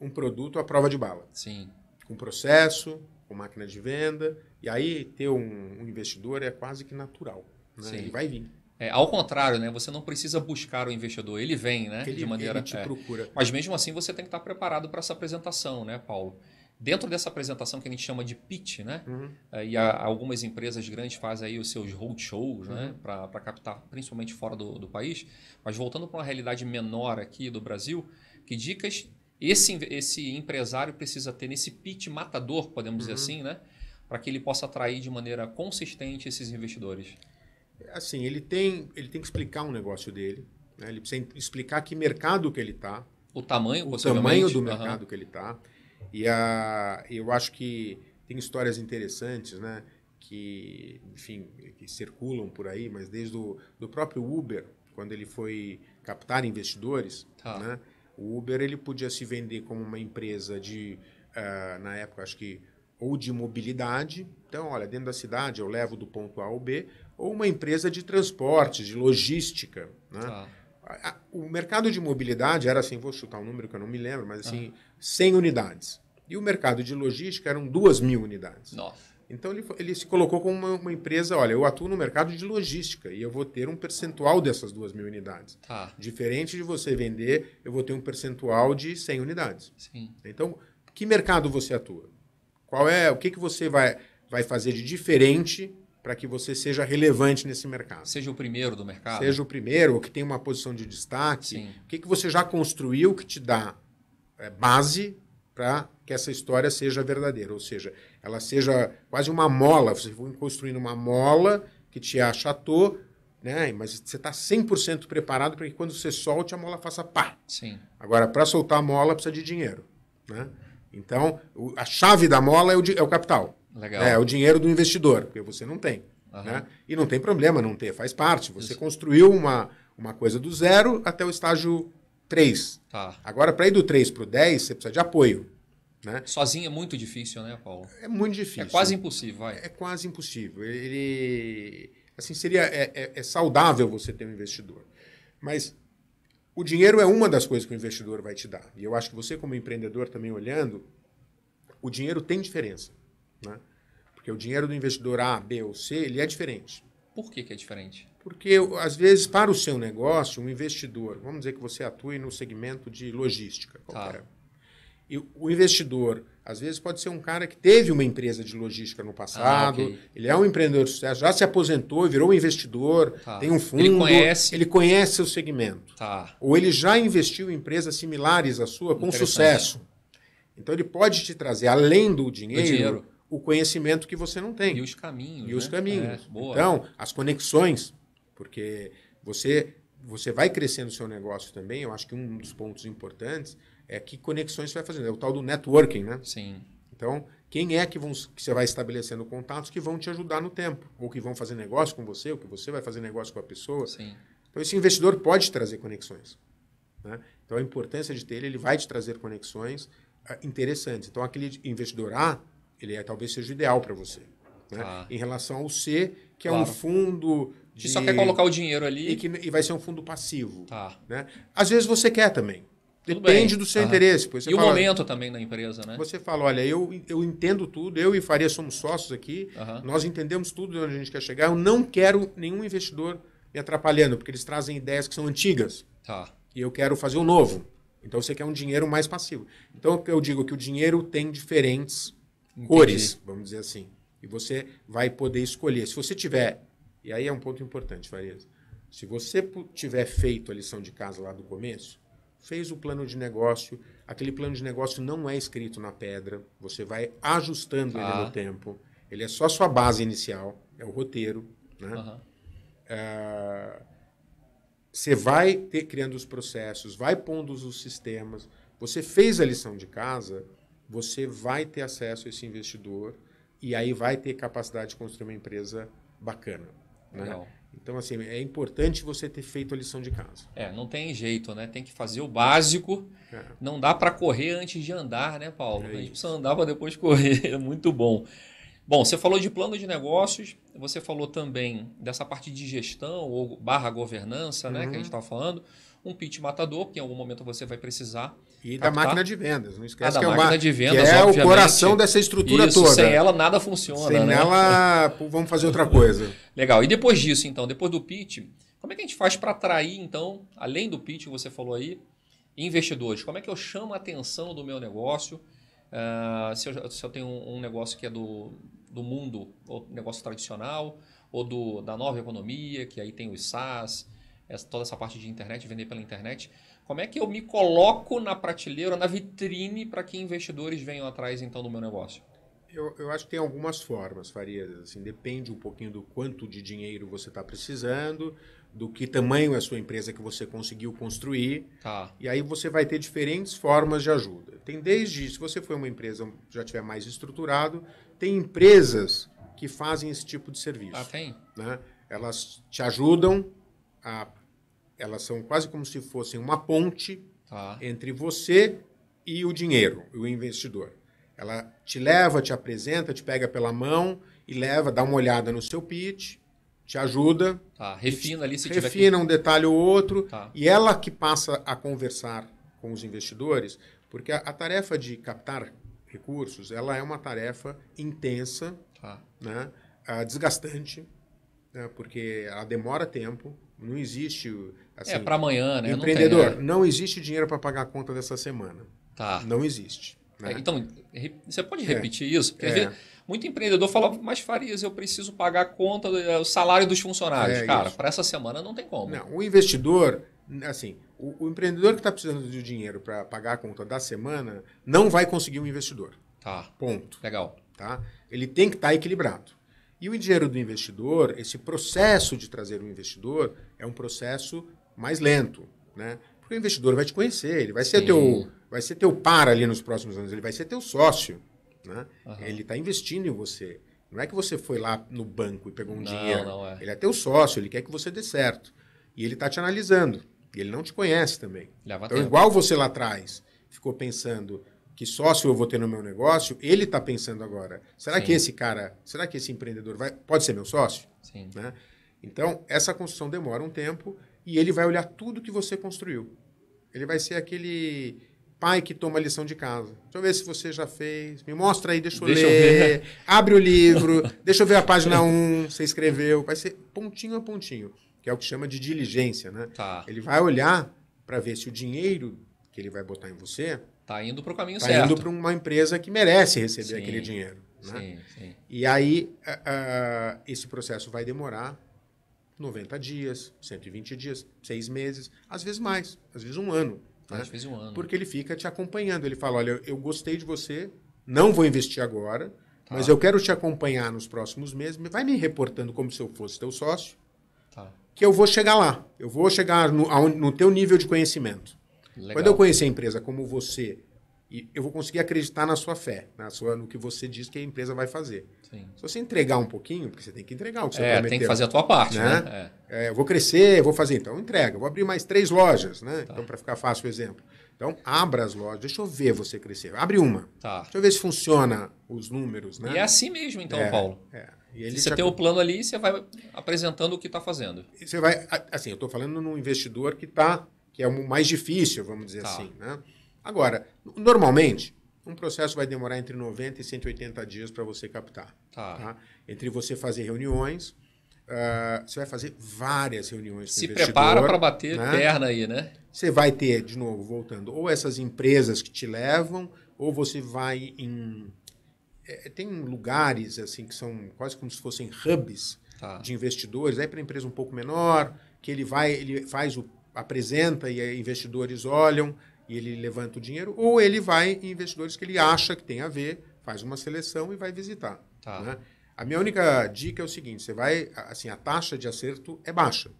S2: um produto à prova de bala. Sim. Com processo, com máquina de venda, e aí ter um, um investidor é quase que natural. Né? Sim. Ele vai vir.
S1: É, ao contrário, né? Você não precisa buscar o investidor, ele vem, né? Ele, de maneira ele te é. procura. Mas mesmo assim você tem que estar preparado para essa apresentação, né, Paulo? Dentro dessa apresentação que a gente chama de pitch, né? Uhum. É, e a, algumas empresas grandes fazem aí os seus roadshows, né? uhum. né? Para captar, principalmente fora do, do país. Mas voltando para uma realidade menor aqui do Brasil, que dicas esse, esse empresário precisa ter nesse pitch matador, podemos uhum. dizer assim, né? Para que ele possa atrair de maneira consistente esses investidores. Assim, ele tem, ele tem que explicar um negócio dele, né? ele precisa explicar que mercado que ele está. O tamanho, O tamanho do mercado uhum.
S2: que ele está. E a, eu acho que tem histórias interessantes, né? Que, enfim, que circulam por aí, mas desde o do próprio Uber, quando ele foi captar investidores, tá. né? O Uber ele podia se vender como uma empresa de, uh, na época, acho que ou de mobilidade, então, olha, dentro da cidade eu levo do ponto A ao B, ou uma empresa de transportes, de logística, né? Tá o mercado de mobilidade era assim, vou chutar um número que eu não me lembro, mas assim, uhum. Ah. 100 unidades. E o mercado de logística eram 2 mil unidades. Nossa. Então ele, ele se colocou como uma, uma, empresa, olha, eu atuo no mercado de logística e eu vou ter um percentual dessas duas mil unidades. Tá. Diferente de você vender, eu vou ter um percentual de 100 unidades. Sim. Então, que mercado você atua? Qual é, o que, que você vai, vai fazer de diferente para que você seja relevante nesse mercado. Seja o primeiro do mercado. Seja o primeiro, ou que tenha uma posição de destaque. Sim. O que, que você já construiu que te dá é, base para que essa história seja verdadeira? Ou seja, ela seja quase uma mola. Você foi construindo uma mola que te achatou, né? mas você está 100% preparado para que quando você solte, a mola faça pá. Sim. Agora, para soltar a mola, precisa de dinheiro. Né? Então, a chave da mola é o, é o capital. Legal. É, o dinheiro do investidor, porque você não tem. Uhum. Né? E não tem problema não ter, faz parte. Você Isso. construiu uma, uma coisa do zero até o estágio 3. Tá. Agora, para ir do 3 para o 10, você precisa de apoio.
S1: Né? Sozinho é muito difícil, né, Paulo? É muito difícil. É quase
S2: impossível, vai. É quase impossível. Ele. Assim, seria. É, é, é saudável você ter um investidor. Mas o dinheiro é uma das coisas que o investidor vai te dar. E eu acho que você, como empreendedor, também olhando, o dinheiro tem diferença. Né? Porque o dinheiro do investidor A, B ou C, ele é diferente.
S1: Por que, que é diferente?
S2: Porque, às vezes, para o seu negócio, um investidor, vamos dizer que você atue no segmento de logística. Tá. Qualquer. Tá. E o investidor, às vezes, pode ser um cara que teve uma empresa de logística no passado, ah, okay. ele é um empreendedor de sucesso, já se aposentou, virou um investidor, tá. tem um fundo. Ele conhece. Ele conhece seu segmento. Tá. Ou ele já investiu em empresas similares à sua com sucesso. Então, ele pode te trazer, além do dinheiro, do dinheiro o conhecimento que você não tem. E os caminhos. E né? os caminhos. É, então, as conexões, porque você você vai crescendo o seu negócio também. Eu acho que um dos pontos importantes é que conexões você vai fazendo. É o tal do networking, né? Sim. Então, quem é que, vão, que você vai estabelecendo contatos que vão te ajudar no tempo? Ou que vão fazer negócio com você, ou que você vai fazer negócio com a pessoa? Sim. Então, esse investidor pode trazer conexões. Né? Então, a importância de ter ele, ele vai te trazer conexões ah, interessantes. Então, aquele investidor A ele é, talvez seja o ideal para você. Né? Ah. Em relação ao C, que claro. é um fundo de... Que só quer colocar o dinheiro ali. E, que, e vai ser um fundo passivo. Tá. Né? Às vezes você quer também. Depende do seu ah. interesse. Pois e fala, o momento também da empresa, né? Você fala, olha, eu, eu entendo tudo, eu e Faria somos sócios aqui, nós entendemos tudo de onde a gente quer chegar, eu não quero nenhum investidor me atrapalhando, porque eles trazem ideias que são antigas. Tá. E eu quero fazer o um novo. Então você quer um dinheiro mais passivo. Então eu digo que o dinheiro tem diferentes Entendi. cores, vamos dizer assim. E você vai poder escolher. Se você tiver, e aí é um ponto importante, Farias, se você tiver feito a lição de casa lá do começo, fez o plano de negócio, aquele plano de negócio não é escrito na pedra, você vai ajustando ah. ele no ah. tempo. Ele é só a sua base inicial, é o roteiro. Né? Uhum. Uh, você vai ter, criando os processos, vai pondo os sistemas. Você fez a lição de casa, você vai ter acesso a esse investidor e aí vai ter capacidade de construir uma empresa bacana. Né? Legal. Então, assim, é importante
S1: você ter feito a lição de casa. É, não tem jeito, né? Tem que fazer o básico. É. Não dá para correr antes de andar, né, Paulo? É a gente isso. andar para depois (laughs) correr. É muito bom. Bom, você falou de plano de negócios, você falou também dessa parte de gestão ou barra governança, né, que a gente estava uhum. falando. Um pitch matador, que em algum momento você vai precisar e é da máquina tá de vendas, não esquece ah, que, é uma, vendas, que é o coração dessa estrutura isso, toda. Sem ela nada funciona. Sem né? ela, vamos fazer outra (laughs) coisa. Legal. E depois disso, então, depois do pitch, como é que a gente faz para atrair, então, além do pitch que você falou aí, investidores? Como é que eu chamo a atenção do meu negócio? Uh, se, eu, se, eu, tenho um, negócio que é do, do mundo, ou negócio tradicional, ou do, da nova economia, que aí tem os SaaS, essa, toda essa parte de internet, vender pela internet. Como é que eu me coloco na prateleira, na vitrine, para que investidores venham atrás então do meu negócio?
S2: Eu, eu acho que tem algumas formas, Farias. Assim, depende um pouquinho do quanto de dinheiro você está precisando, do que tamanho é a sua empresa que você conseguiu construir. Tá. E aí você vai ter diferentes formas de ajuda. Tem desde, se você for uma empresa já tiver mais estruturado, tem empresas que fazem esse tipo de serviço. Ah, tem? Né? Elas te ajudam a elas são quase como se fossem uma ponte tá. entre você e o dinheiro, o investidor. Ela te leva, te apresenta, te pega pela mão e leva, dá uma olhada no seu pitch, te ajuda.
S1: Tá, refina ali se refina tiver. Refina que... um detalhe ou
S2: outro. Tá. E ela que passa a conversar com os investidores, porque a, a tarefa de captar recursos ela é uma tarefa intensa, tá. né? Ah, desgastante, né? porque ela demora tempo, não existe é, assim, é, para amanhã, né? Empreendedor, não, tem, né? não existe dinheiro para pagar a conta dessa semana. Tá. Não existe. Né? É, então, você pode é. repetir é. isso? Porque é.
S1: muito empreendedor fala, mas Farias, eu preciso pagar a conta, é, o salário dos funcionários. Cara, para essa semana não tem como. Não, o investidor,
S2: assim, o, o empreendedor que está precisando de dinheiro para pagar a conta da semana não vai conseguir um investidor.
S1: Tá. Ponto.
S2: Legal. Tá? Ele tem que estar tá equilibrado. E o dinheiro do investidor, esse processo de trazer um investidor, é um processo mais lento, né? Porque o investidor vai te conhecer, ele vai ser Sim. teu, vai ser teu par ali nos próximos anos, ele vai ser teu sócio, né? Uhum. Ele está investindo em você. Não é que você foi lá no banco e pegou um não, dinheiro. Não é. Ele é teu sócio, ele quer que você dê certo. E ele está te analisando. E ele não te conhece também. Leva então, tempo. igual você lá atrás ficou pensando que sócio eu vou ter no meu negócio, ele está pensando agora. Será Sim. que esse cara, será que esse empreendedor vai, pode ser meu sócio? Sim. Né? Então, essa construção demora um tempo e ele vai olhar tudo que você construiu. Ele vai ser aquele pai que toma lição de casa. Deixa eu ver se você já fez. Me mostra aí, deixa eu deixa ler. Eu (laughs) Abre o livro, deixa eu ver a página 1, você escreveu. Vai ser pontinho a pontinho, que é o que chama de diligência, né? Tá. Ele vai olhar para ver se o dinheiro que ele vai botar em você tá indo para o caminho tá certo. indo para uma empresa que merece receber sim, aquele dinheiro. Né? Sim, sim. E aí, uh, uh, esse processo vai demorar 90 dias, 120 dias, seis meses, às vezes mais, às vezes um ano. Né? Às vezes um ano. Porque ele fica te acompanhando. Ele fala: olha, eu gostei de você, não vou investir agora, tá. mas eu quero te acompanhar nos próximos meses. Vai me reportando como se eu fosse teu sócio, tá. que eu vou chegar lá. Eu vou chegar no, no teu nível de conhecimento. Legal. Quando eu conhecer a empresa como você e eu vou conseguir acreditar na sua fé, na sua, no que você diz que a empresa vai fazer. Sim. Se você entregar um pouquinho, porque você tem que entregar o que você é, prometeu. Tem que fazer a tua parte, né? né? É. É, eu vou crescer, eu vou fazer, então entrega. vou abrir mais três lojas, né? Tá. Então, para ficar fácil o exemplo. Então, abra as lojas, deixa eu ver você crescer. Abre uma. Tá. Deixa eu ver se funciona os números, né? E é assim mesmo, então, é, Paulo. É. E você tem o
S1: plano ali, e você vai apresentando o que está fazendo. Você
S2: vai, assim, eu estou falando num investidor que tá, que é o mais difícil, vamos dizer tá. assim, né? Agora, normalmente, um processo vai demorar entre 90 e 180 dias para você captar. Tá. tá. Entre você fazer reuniões, uh, você vai fazer várias reuniões. Se prepara para bater né? perna aí, né? Você vai ter, de novo, voltando, ou essas empresas que te levam, ou você vai em. É, tem lugares assim que são quase como se fossem hubs tá. de investidores, aí para empresa um pouco menor, que ele vai, ele faz o apresenta e investidores olham, e ele levanta o dinheiro, ou ele vai em investidores que ele acha que tem a ver, faz uma seleção e vai visitar. Tá. Né? A minha única dica é o seguinte: você vai, assim, a taxa de acerto é baixa.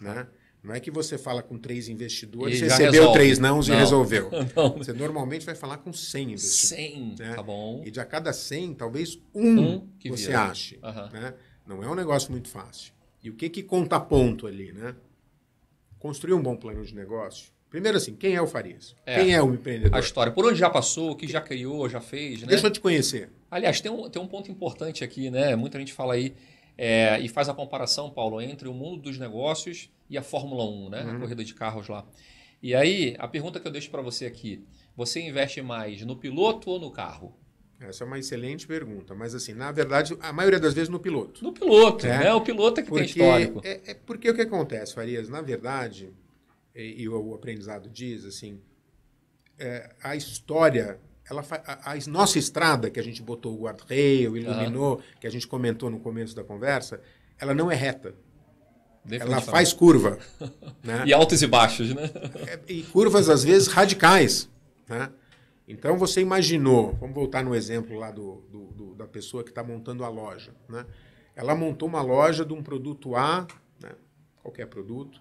S2: Né? Não é que você fala com três investidores, e recebeu resolve. três nãos não. e resolveu. (laughs) Não. Você normalmente vai falar com 100 investidores. 100, né? tá bom. E de a cada 100, talvez um, um que você vira. ache. Uhum. Né? Não é um negócio muito fácil. E o que, que conta ponto ali? Né? Construir um bom plano de negócio Primeiro assim, quem é o Farias? É, quem é o empreendedor? A história, por onde já
S1: passou, o que já criou, já fez, né? Deixa eu te conhecer. Aliás, tem um, tem um ponto importante aqui, né? Muita gente fala aí é, e faz a comparação, Paulo, entre o mundo dos negócios e a Fórmula 1, né? Uhum. A corrida de carros lá. E aí, a pergunta que eu deixo para você aqui, você investe mais no piloto ou no carro? Essa é uma excelente pergunta, mas assim, na
S2: verdade, a maioria das vezes no piloto. No piloto, é, né? O piloto é que porque, tem histórico. É, é porque o que acontece, Farias? Na verdade, e, e o aprendizado diz, assim, é, a história, ela a, a, nossa estrada que a gente botou o guard reio iluminou, uhum. que a gente comentou no começo da conversa, ela não é reta. Ela faz curva. (laughs) né? E altos e baixos, né? É, e curvas, às vezes, radicais. Né? Então, você imaginou, vamos voltar no exemplo lá do, do, do da pessoa que está montando a loja. Né? Ela montou uma loja de um produto A, né? qualquer produto,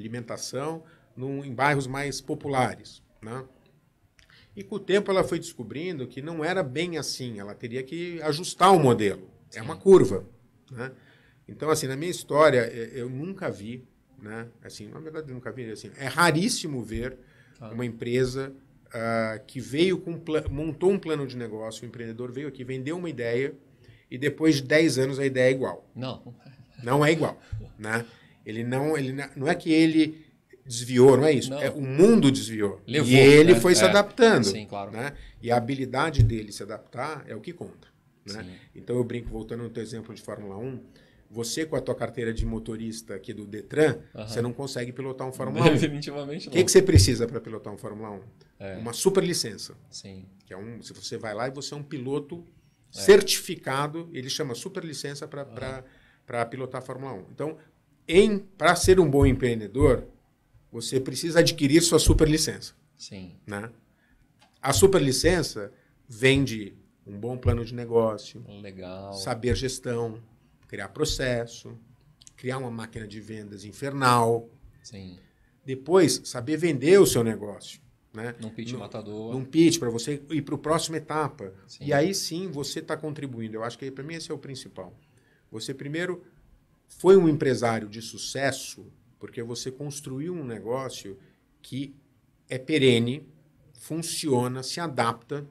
S2: alimentação num, em bairros mais populares. Né? E com o tempo ela foi descobrindo que não era bem assim, ela teria que ajustar o modelo. Sim. É uma curva. Né? Então, assim, na minha história, eu nunca vi, né? assim, na verdade eu nunca vi, assim, é raríssimo ver ah. uma empresa uh, que veio com montou um plano de negócio, o empreendedor veio aqui, vendeu uma ideia e depois de 10 anos a ideia é igual. Não. Não é igual, né? Ele não, ele não é que ele desviou, não é isso. Não. É, o mundo desviou. Levou, e ele né? foi é. se adaptando. Sim, claro. Né? E a habilidade dele se adaptar é o que conta. Né? Então eu brinco, voltando no teu exemplo de Fórmula 1, você com a tua carteira de motorista aqui do Detran, você não consegue pilotar um Fórmula 1. Definitivamente não. O que, que você precisa para pilotar um Fórmula 1? É. Uma super licença. Sim. Que é um, se você vai lá e você é um piloto é. certificado, ele chama super licença para uhum. pilotar a Fórmula 1. Então, em para ser um bom empreendedor, você precisa adquirir sua superlicença. Sim. Né? A superlicença vem de um bom plano de negócio, Legal. saber gestão, criar processo, criar uma máquina de vendas infernal. Sim. Depois, saber vender o seu negócio. Né? Num pitch num, matador. Num pitch para você ir para a próxima etapa. Sim. E aí sim você está contribuindo. Eu acho que para mim esse é o principal. Você primeiro foi um empresário de sucesso porque você construiu um negócio que é perene, funciona, se adapta,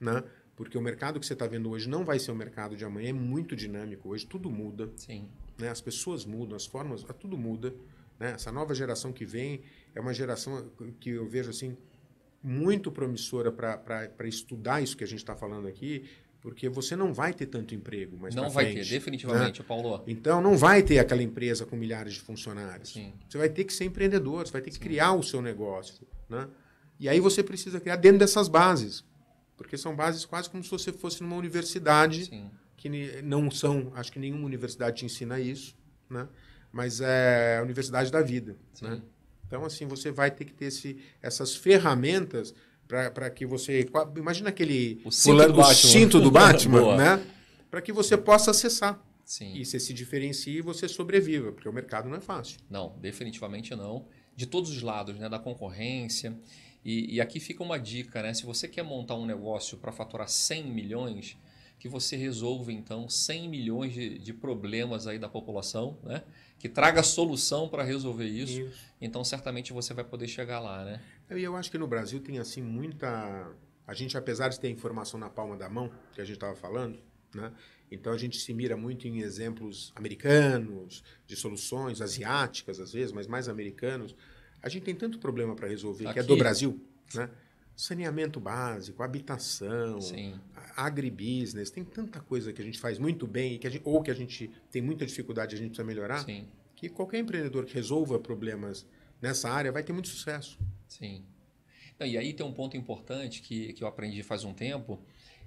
S2: né? Porque o mercado que você está vendo hoje não vai ser o mercado de amanhã, é muito dinâmico hoje, tudo muda. Sim. Né? As pessoas mudam, as formas, ah, tudo muda. Né? Essa nova geração que vem é uma geração que eu vejo assim muito promissora para estudar isso que a gente está falando aqui, porque você não vai ter tanto emprego mas não vai frente, ter definitivamente né? Paulo então não vai ter aquela empresa com milhares de funcionários Sim. você vai ter que ser empreendedor você vai ter que Sim. criar o seu negócio né? e aí você precisa criar dentro dessas bases porque são bases quase como se você fosse numa universidade Sim. que não são acho que nenhuma universidade te ensina isso né? mas é a universidade da vida né? então assim você vai ter que ter esse, essas ferramentas para que você. Imagina aquele. O cinto, do, Batman. cinto do (laughs) Batman, né?
S1: Para que você possa acessar. Sim. E você se diferencie e você sobreviva, porque o mercado não é fácil. Não, definitivamente não. De todos os lados, né? Da concorrência. E, e aqui fica uma dica, né? Se você quer montar um negócio para faturar 100 milhões, que você resolva então 100 milhões de, de, problemas aí da população, né? Que traga solução para resolver isso. isso. Então certamente você vai poder chegar lá, né?
S2: É, e eu acho que no Brasil tem assim muita. A gente, apesar de ter informação na palma da mão, que a gente estava falando, né? Então a gente se mira muito em exemplos americanos, de soluções asiáticas às vezes, mas mais americanos. A gente tem tanto problema para resolver Aqui. que é do Brasil, né? Saneamento básico, habitação, Sim. agribusiness, tem tanta coisa que a gente faz muito bem que gente, ou que a gente tem muita dificuldade e a gente precisa melhorar, Sim. que qualquer empreendedor que
S1: resolva problemas nessa área vai ter muito sucesso. Sim. Então, e aí tem um ponto importante que, que eu aprendi faz um tempo,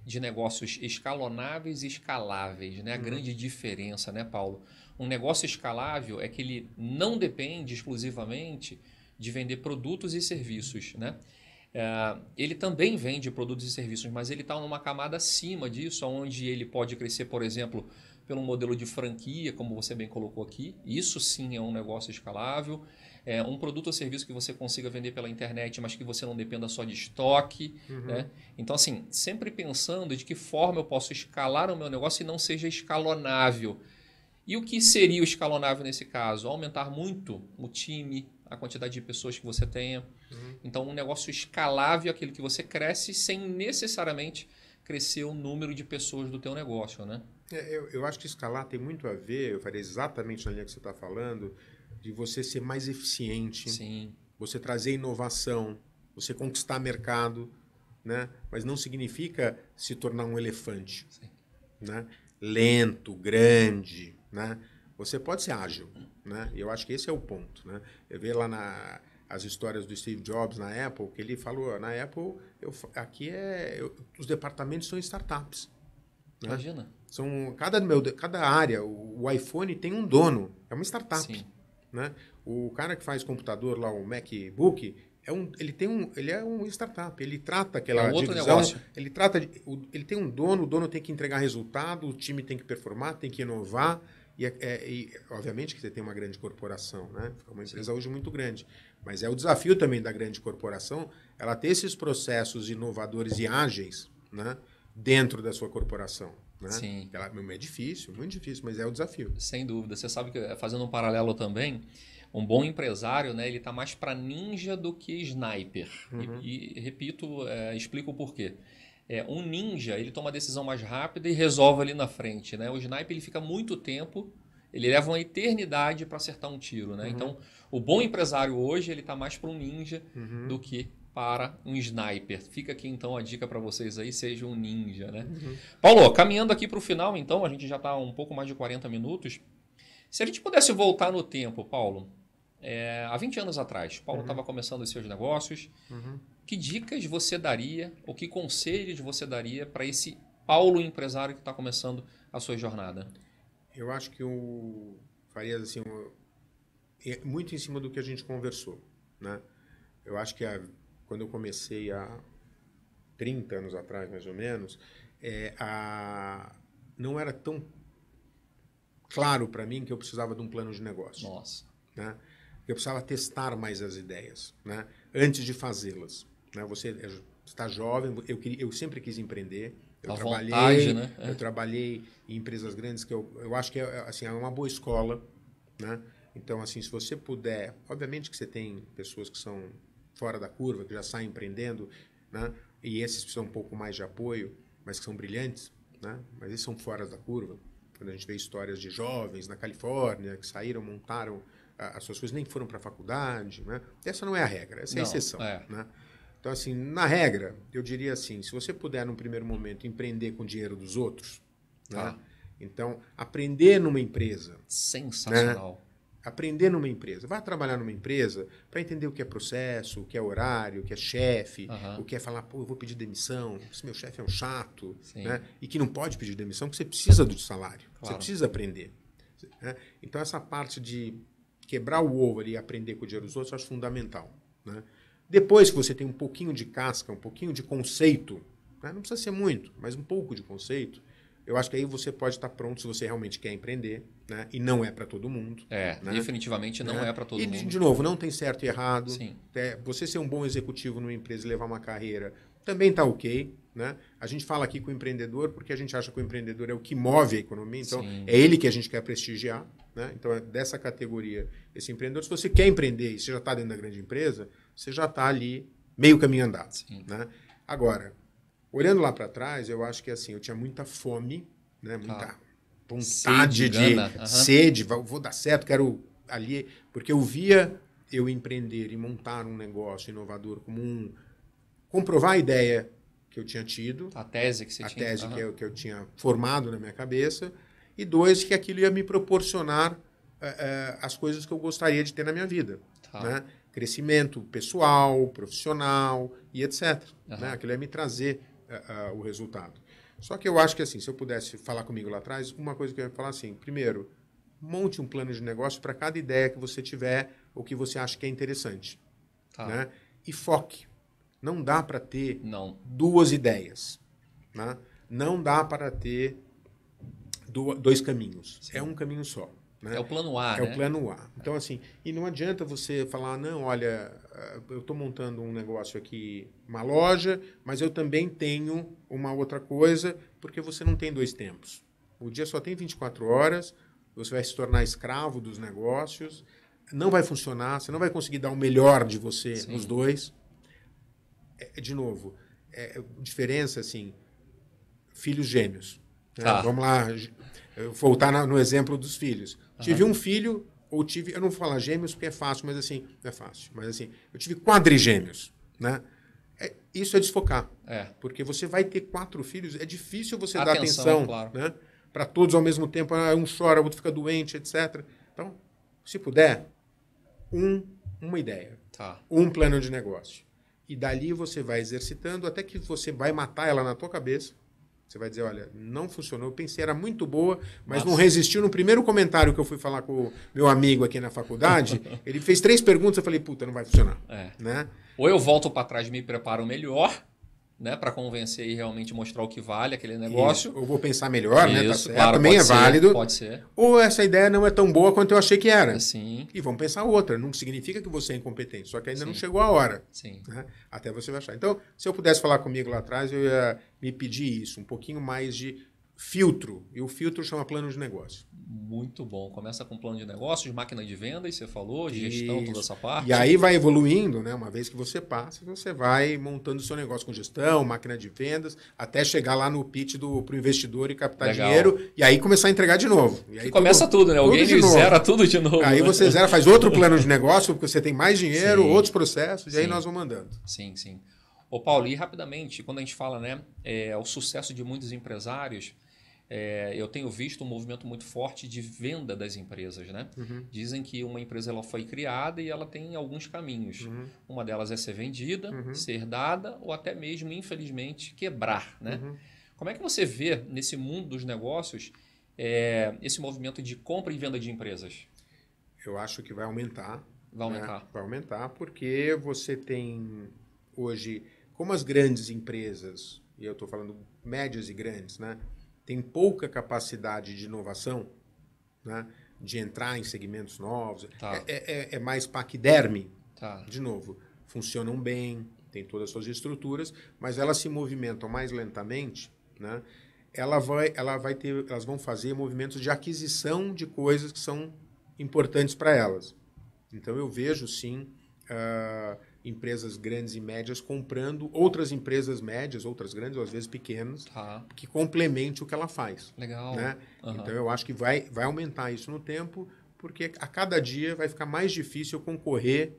S1: de negócios escalonáveis e escaláveis, né? A uhum. grande diferença, né, Paulo? Um negócio escalável é que ele não depende exclusivamente de vender produtos e serviços, né? É, ele também vende produtos e serviços, mas ele está numa camada acima disso, onde ele pode crescer, por exemplo, pelo modelo de franquia, como você bem colocou aqui. Isso sim é um negócio escalável é, um produto ou serviço que você consiga vender pela internet, mas que você não dependa só de estoque. Uhum. Né? Então, assim, sempre pensando de que forma eu posso escalar o meu negócio e não seja escalonável. E o que seria o escalonável nesse caso? Aumentar muito o time, a quantidade de pessoas que você tenha. Uhum. Então, um negócio escalável é aquele que você cresce sem necessariamente crescer o número de pessoas do teu negócio, né?
S2: É, eu, eu acho que escalar tem muito a ver, eu faria exatamente na linha que você está falando, de você ser mais eficiente, Sim. você trazer inovação, você conquistar mercado, né? Mas não significa se tornar um elefante, Sim. né? Lento, grande, né? Você pode ser ágil, né? Eu acho que esse é o ponto, né? Eu vejo lá na as histórias do Steve Jobs na Apple, que ele falou, na Apple, eu, aqui é eu, os departamentos são startups. Né? Imagina. São cada meu cada área, o, o, iPhone tem um dono, é uma startup. Sim. Né? O cara que faz computador lá, o MacBook, é um, ele tem um, ele é um startup, ele trata aquela é um outro divisão, negócio. ele trata, de, o, ele tem um dono, o dono tem que entregar resultado, o time tem que performar, tem que inovar e, é, é, e obviamente que você tem uma grande corporação, né? É uma empresa Sim. hoje muito grande, mas é o desafio também da grande corporação, ela ter esses processos inovadores e ágeis, né? Dentro da sua corporação. Né? Sim. Ela,
S1: é difícil, muito difícil, mas é o desafio. Sem dúvida. Você sabe que, eh, fazendo um paralelo também, um bom empresário, né, ele está mais para ninja do que sniper. Uhum. E, e, repito, é, explico o porquê. É, um ninja, ele toma a decisão mais rápida e resolve ali na frente, né? O sniper, ele fica muito tempo, ele leva uma eternidade para acertar um tiro, né? Uhum. Então, o bom empresário hoje, ele está mais para um ninja uhum. do que para um sniper. Fica aqui então a dica para vocês aí, seja um ninja, né? Uhum. Paulo, caminhando aqui para o final, então, a gente já está um pouco mais de 40 minutos. Se a gente pudesse voltar no tempo, Paulo, é, há 20 anos atrás, Paulo estava uhum. começando os seus negócios. Uhum. Que dicas você daria, ou que conselhos você daria para esse Paulo empresário que está começando a sua jornada?
S2: Eu acho que eu faria assim, é, muito em cima do que a gente conversou, né? Eu acho que há quando eu comecei há 30 anos atrás, mais ou menos, é, a, não era tão claro para mim que eu precisava de um plano de negócio. Nossa. Né? Eu precisava testar mais as ideias, né? antes de fazê-las. Né? Você está é, jovem, eu, queria, eu sempre quis empreender. Eu a trabalhei, vontade, né? É. eu trabalhei em empresas grandes que eu, eu acho que é, assim, é uma boa escola, né? Então, assim, se você puder, obviamente que você tem pessoas que são fora da curva, que já saem empreendendo, né? e esses precisam um pouco mais de apoio, mas que são brilhantes, né? mas esses são fora da curva. Quando a gente vê histórias de jovens na Califórnia que saíram, montaram ah, as suas coisas, nem foram para a faculdade, né? essa não é a regra, essa é a exceção. É. Né? Então, assim, na regra, eu diria assim, se você puder, num primeiro momento, empreender com o dinheiro dos outros, ah. né? Tá. então, aprender numa empresa... Sensacional. Né? aprender numa empresa. Vá trabalhar numa empresa para entender o que é processo, o que é horário, o que é chefe, uhum. o que é falar, pô, eu vou pedir demissão, se meu chefe é um chato, né? e que não pode pedir demissão, porque você precisa do salário, claro. você precisa aprender. Né? Então, essa parte de quebrar o ovo ali e aprender com o dinheiro dos outros, eu acho fundamental. Né? Depois que você tem um pouquinho de casca, um pouquinho de conceito, né? não precisa ser muito, mas um pouco de conceito, eu acho que aí você pode estar pronto se você realmente quer empreender, né? E não é para todo mundo.
S1: É, né? definitivamente não né? é para todo e, mundo. E, de novo, não tem
S2: certo e errado. Sim. É, você ser um bom executivo numa empresa e levar uma carreira também está ok, né? A gente fala aqui com o empreendedor porque a gente acha que o empreendedor é o que move a economia, então Sim. é ele que a gente quer prestigiar, né? Então é dessa categoria esse empreendedor. Se você quer empreender e você já está dentro da grande empresa, você já está ali meio caminho andado, Sim. né? Agora, Olhando lá para trás, eu acho que assim, eu tinha muita fome, né? Tá. Muita ah. vontade sede, de uhum. sede, vou dar certo, quero ali, porque eu via eu empreender e montar um negócio inovador como um
S1: comprovar a ideia
S2: que eu tinha tido, a tese que você a tinha, tese uhum. que, eu, que eu tinha formado na minha cabeça, e dois que aquilo ia me proporcionar uh, uh, as coisas que eu gostaria de ter na minha vida, tá. né? crescimento pessoal, profissional e etc. Uhum. Né? Aquilo ia me trazer uh, uh, o resultado. Só que eu acho que, assim, se eu pudesse falar comigo lá atrás, uma coisa que eu ia falar assim: primeiro, monte um plano de negócio para cada ideia que você tiver ou que você acha que é interessante. Tá. Né? E foque. Não dá para ter Não. duas ideias. Né? Não dá para ter do, dois caminhos. Sim. É um caminho só. Né? É o plano A. É né? o plano A. Então, assim, e não adianta você falar, não, olha, ah, eu estou montando um negócio aqui, uma loja, mas eu também tenho uma outra coisa, porque você não tem dois tempos. O dia só tem 24 horas, você vai se tornar escravo dos negócios, não vai funcionar, você não vai conseguir dar o melhor de você Sim. nos dois. É, de novo, é, é diferença assim, filhos gêmeos. Né? Tá. Vamos lá, voltar no exemplo dos filhos. Tive um filho ou tive, eu não vou falar gêmeos porque é fácil, mas assim, não é fácil, mas assim, eu tive quadrigêmeos, né? É, isso é desfocar. É. Porque você vai ter quatro filhos, é difícil você atenção, dar atenção claro. né? para todos ao mesmo tempo. Ah, um chora, outro fica doente, etc. Então, se puder, um, uma ideia, tá. um plano de negócio. E dali você vai exercitando até que você vai matar ela na tua cabeça você vai dizer, olha, não funcionou. Eu pensei, era muito boa, mas Nossa. não resistiu. No primeiro comentário que eu fui falar com o meu amigo aqui na faculdade, (laughs) ele fez três perguntas. Eu falei, puta, não vai funcionar.
S1: É. Né? Ou eu volto para trás e me preparo melhor, né, para convencer e realmente mostrar o que vale aquele negócio. Isso. Eu vou pensar melhor, Isso, né? Tá certo. Claro, Também é ser, válido. Pode ser.
S2: Ou essa ideia não é tão boa quanto eu achei que era. Sim. E vamos pensar outra. Não significa que você é incompetente, só que ainda Sim. não chegou a hora. Sim. Né? Até você vai achar. Então, se eu pudesse falar comigo lá atrás, eu ia me pedir isso, um pouquinho mais de filtro. E o filtro
S1: chama plano de negócio. Muito bom. Começa com plano de
S2: negócios, máquina
S1: de vendas, você falou, de gestão, toda essa parte. E aí vai evoluindo,
S2: né? Uma vez que você passa, você vai
S1: montando o seu negócio
S2: com gestão, máquina de vendas, até chegar lá no pitch do pro investidor e captar Legal. dinheiro e aí começar a entregar de novo. E aí começa tudo, tudo, né? Alguém tudo zera tudo de novo. Aí né? você zera, faz outro plano de (laughs) negócio, porque você tem mais dinheiro, sim. outros processos, sim. e aí nós
S1: vamos mandando. Sim, sim. Ô Paulo, e rapidamente, quando a gente fala, né, é, o sucesso de muitos empresários, é, eu tenho visto um movimento muito forte de venda das empresas. Né? Uhum. Dizem que uma empresa ela foi criada e ela tem alguns caminhos. Uhum. Uma delas é ser vendida, uhum. ser dada ou até mesmo, infelizmente, quebrar. Né? Uhum. Como é que você vê nesse mundo dos negócios é, esse movimento de compra e venda de empresas? Eu acho que vai aumentar.
S2: Vai né? aumentar. Né? Vai aumentar porque você tem hoje, como as grandes empresas, e eu estou falando médias e grandes, né? tem pouca capacidade de inovação, né? de entrar em segmentos novos. Tá. É, é, é, é, mais paquiderme, tá. de novo. Funcionam bem, tem todas as suas estruturas, mas elas se movimentam mais lentamente, né? Ela vai, ela vai ter, elas vão fazer movimentos de aquisição de coisas que são importantes para elas. Então eu vejo sim uh, empresas grandes e médias comprando outras empresas médias, outras grandes ou às vezes pequenas, tá. que complemente o que ela faz. Legal. Né? Uhum. Então eu acho que vai, vai aumentar isso no tempo, porque a cada dia vai ficar mais difícil concorrer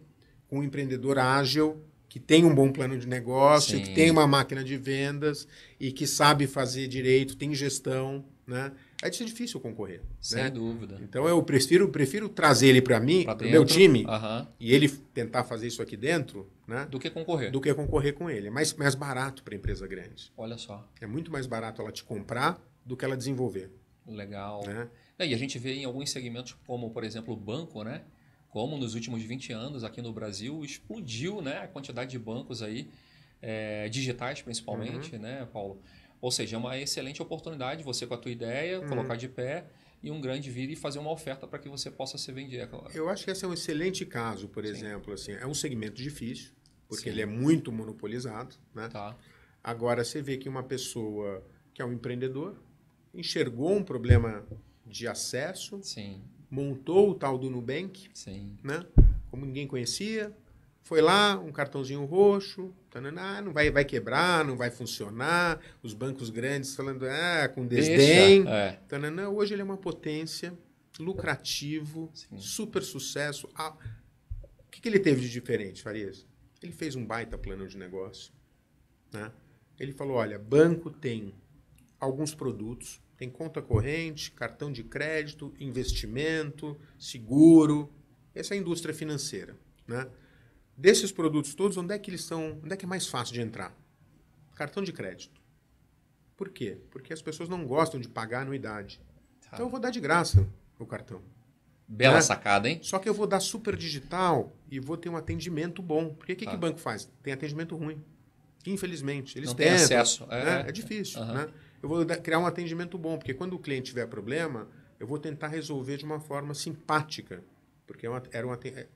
S2: com um empreendedor ágil que tem um bom plano de negócio, Sim. que tem uma máquina de vendas e que sabe fazer direito, tem gestão, né? aí é difícil concorrer. Sem né? dúvida. Então eu prefiro, prefiro trazer ele para mim, para o meu time, e ele tentar fazer isso aqui dentro, né? Do que concorrer. Do que concorrer com ele. É mais, mais
S1: barato para empresa grande. Olha só. É muito mais barato ela te comprar do que ela desenvolver. Legal. Né? É, e a gente vê em alguns segmentos, como por exemplo o banco, né? Como nos últimos 20 anos aqui no Brasil explodiu né? a quantidade de bancos aí, é, digitais principalmente, uhum. né, Paulo? Ou seja, é uma excelente oportunidade você com a tua ideia, uhum. colocar de pé e um grande vir e fazer uma oferta para que você possa ser vendido. É
S2: Eu acho que esse é um excelente caso, por Sim. exemplo. Assim, é um segmento difícil, porque Sim. ele é muito monopolizado. Né? Tá. Agora, você vê que uma pessoa que é um empreendedor enxergou um problema de acesso, Sim. montou o tal do Nubank, né? como ninguém conhecia, foi lá, um cartãozinho roxo, tananá, não vai, vai quebrar, não vai funcionar. Os bancos grandes falando ah, com desdém. Deixa, é. hoje ele é uma potência, lucrativo, Sim. super sucesso. Ah, o que, que ele teve de diferente, Farias? Ele fez um baita plano de negócio. Né? Ele falou: olha, banco tem alguns produtos, tem conta corrente, cartão de crédito, investimento, seguro. Essa é a indústria financeira. Né? Desses produtos todos, onde é que eles são, onde é que é mais fácil de entrar? Cartão de crédito. Por quê? Porque as pessoas não gostam de pagar anuidade. Tá. Então eu vou dar de graça
S1: o cartão. Bela né? sacada,
S2: hein? Só que eu vou dar super digital e vou ter um atendimento bom. Porque o que, tá. que o banco faz? Tem atendimento ruim. Infelizmente. Eles não tentam. Tem acesso. É, né? é, é difícil. Uhum. Né? Eu vou criar um atendimento bom, porque quando o cliente tiver problema, eu vou tentar resolver de uma forma simpática. Porque é era um, é,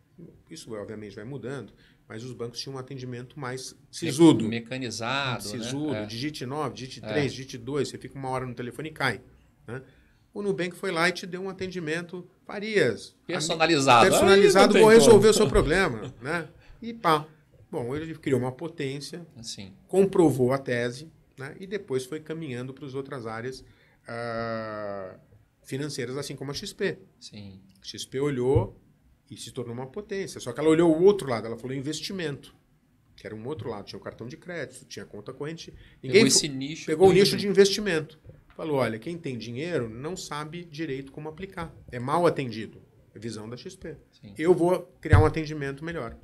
S2: isso obviamente vai mudando, mas os bancos tinham um atendimento mais sisudo. Mecanizado. Né? Sisudo, né? digite 9, digite 3, é. digite 2, é. você fica uma hora no telefone e cai. Né? O Nubank foi lá e te deu um atendimento Farias. Personalizado. Personalizado, vou resolver o seu (laughs) problema. Né? E pá. Bom, ele criou uma potência, assim. comprovou a tese né? e depois foi caminhando para as outras áreas uh, financeiras, assim como a XP. Sim. A XP olhou, e se tornou uma potência. Só que ela olhou o outro lado, ela falou investimento, que era um outro lado, tinha o cartão de crédito, tinha conta corrente. Ninguém pegou, esse nicho pegou o nicho de investimento. Falou, olha, quem tem dinheiro não sabe direito como aplicar. É mal atendido. É visão da XP. Sim. Eu vou criar um atendimento melhor.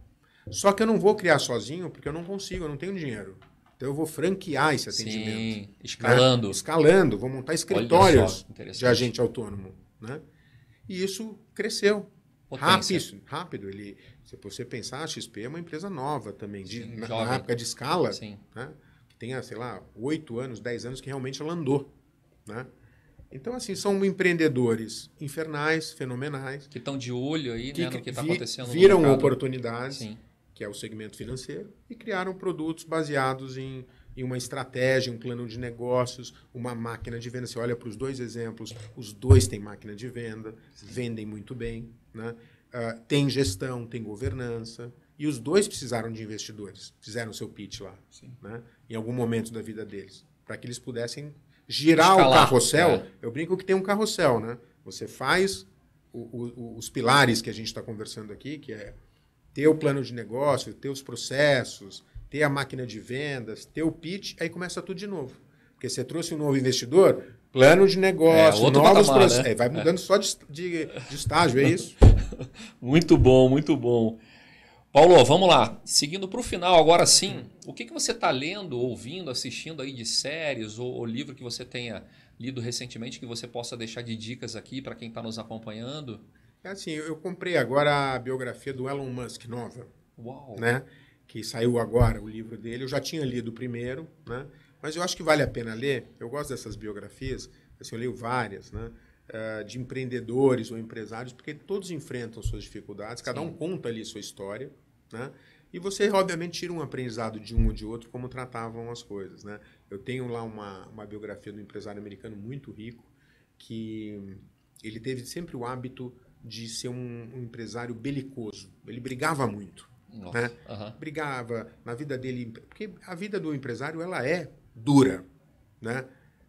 S2: Só que eu não vou criar sozinho, porque eu não consigo, eu não tenho dinheiro. Então eu vou franquear esse atendimento. Sim, né? escalando. Né? Escalando, vou montar escritórios só, de agente autônomo. Né? E isso cresceu potência. Rápido, rápido. Ele, se você pensar, a XP é uma empresa nova também, de, Sim, na, na, época de escala, Sim. Né? que tem, sei lá, oito anos, dez anos que realmente ela andou. Né? Então, assim, são empreendedores infernais, fenomenais. Que estão de olho aí que, né, no que está vi, acontecendo. Viram oportunidades, Sim. que é o segmento financeiro, e criaram produtos baseados em, em uma estratégia, um plano de negócios, uma máquina de venda. Você olha para os dois exemplos, os dois têm máquina de venda, vendem muito bem. Né? Uh, tem gestão, tem governança. E os dois precisaram de investidores, fizeram seu pitch lá, né? em algum momento da vida deles, para que eles pudessem girar Escalar, o carrossel. É. Eu brinco que tem um carrossel, né? Você faz o, o, os pilares que a gente está conversando aqui, que é ter o plano de negócio, ter os processos, ter a máquina de vendas, ter o pitch, aí começa tudo de novo. Porque você trouxe um novo investidor, plano de negócio, é, novos processos. Né? É, vai mudando é. só
S1: de, de, de, estágio, é (laughs) isso? muito bom, muito bom. Paulo, vamos lá. Seguindo para o final, agora sim, o que, que você está lendo, ouvindo, assistindo aí de séries ou, ou livro que você tenha lido recentemente que você possa deixar de dicas aqui para quem está nos acompanhando?
S2: É assim, eu comprei agora a
S1: biografia do
S2: Elon Musk nova, Uau. né? Que saiu agora o livro dele. Eu já tinha lido o primeiro, né? Mas eu acho que vale a pena ler. Eu gosto dessas biografias, assim, eu leio várias, né? Eh, de empreendedores ou empresários, porque todos enfrentam suas dificuldades, cada Sim. um conta ali sua história, né? E você, obviamente, tira um aprendizado de um ou de outro, como tratavam as coisas, né? Eu tenho lá uma, uma biografia um empresário americano muito rico, que ele teve sempre o hábito de ser um, um empresário belicoso. Ele brigava muito, né? Nossa, né? Brigava, na vida dele... Porque a vida do empresário, ela é dura, né?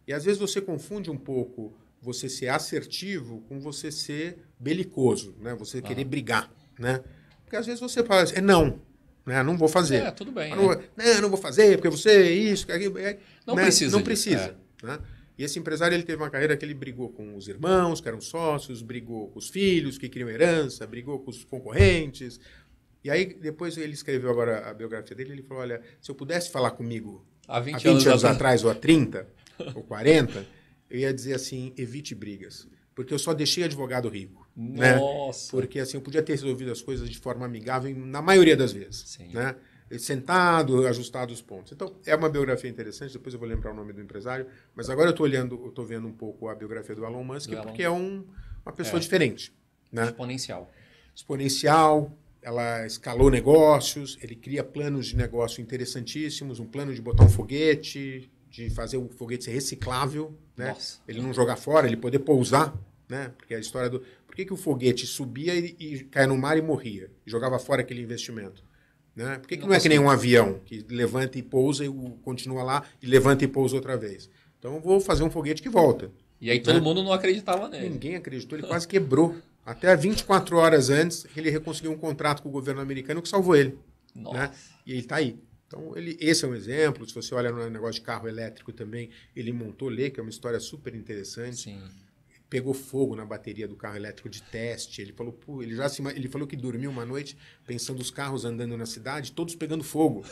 S2: E às vezes você confunde um pouco você ser assertivo com você ser belicoso, né? Você tá. querer brigar, né? Porque às vezes você fala é não, né? Não vou fazer. É, tudo bem. Não, é. não, né, não vou fazer porque você é isso, é, não né? precisa. Não precisa, é. né? E esse empresário ele teve uma carreira que ele brigou com os irmãos, que eram sócios, brigou com os filhos, que queriam herança, brigou com os concorrentes. E aí depois ele escreveu agora a biografia dele, ele falou: "Olha, se eu pudesse falar comigo há 20, há 20 anos, anos atrás, ou há 30, ou 40, eu ia dizer assim: evite brigas. Porque eu só deixei advogado rico. Né? Nossa! Né? Porque assim, eu podia ter resolvido as coisas de forma amigável, na maioria das vezes. Sim. Né? Sentado, ajustado os pontos. Então, é uma biografia interessante, depois eu vou lembrar o nome do empresário, mas agora eu estou olhando, eu estou vendo um pouco a biografia do Elon Musk, do porque Elon... é um, uma pessoa é. diferente. Né? Exponencial. Exponencial, ela escalou negócios, ele cria planos de negócio interessantíssimos, um plano de botar um foguete, de fazer o foguete ser reciclável, né? Nossa. Ele não jogar fora, ele poder pousar, né? Porque a história do por que, que o foguete subia e, e caia no mar e morria, jogava fora aquele investimento, né? Por que, que não, não é que nem um avião que levanta e pousa e continua lá e levanta e pousa outra vez? Então vou fazer um foguete que volta. E aí né? todo né?
S1: mundo não acreditava nele. Ninguém acreditou, ele quase quebrou.
S2: Até 24 horas antes, ele reconseguiu um contrato com o governo americano que salvou ele. Né? Nossa. Né? E ele está aí. Então, ele, esse é um exemplo. Se você olha no negócio de carro elétrico também, ele montou lei, que é uma história super interessante. Sim. Pegou fogo na bateria do carro elétrico de teste. Ele falou, pô, ele já se, ele falou que dormiu uma noite pensando os carros andando na cidade, todos pegando fogo.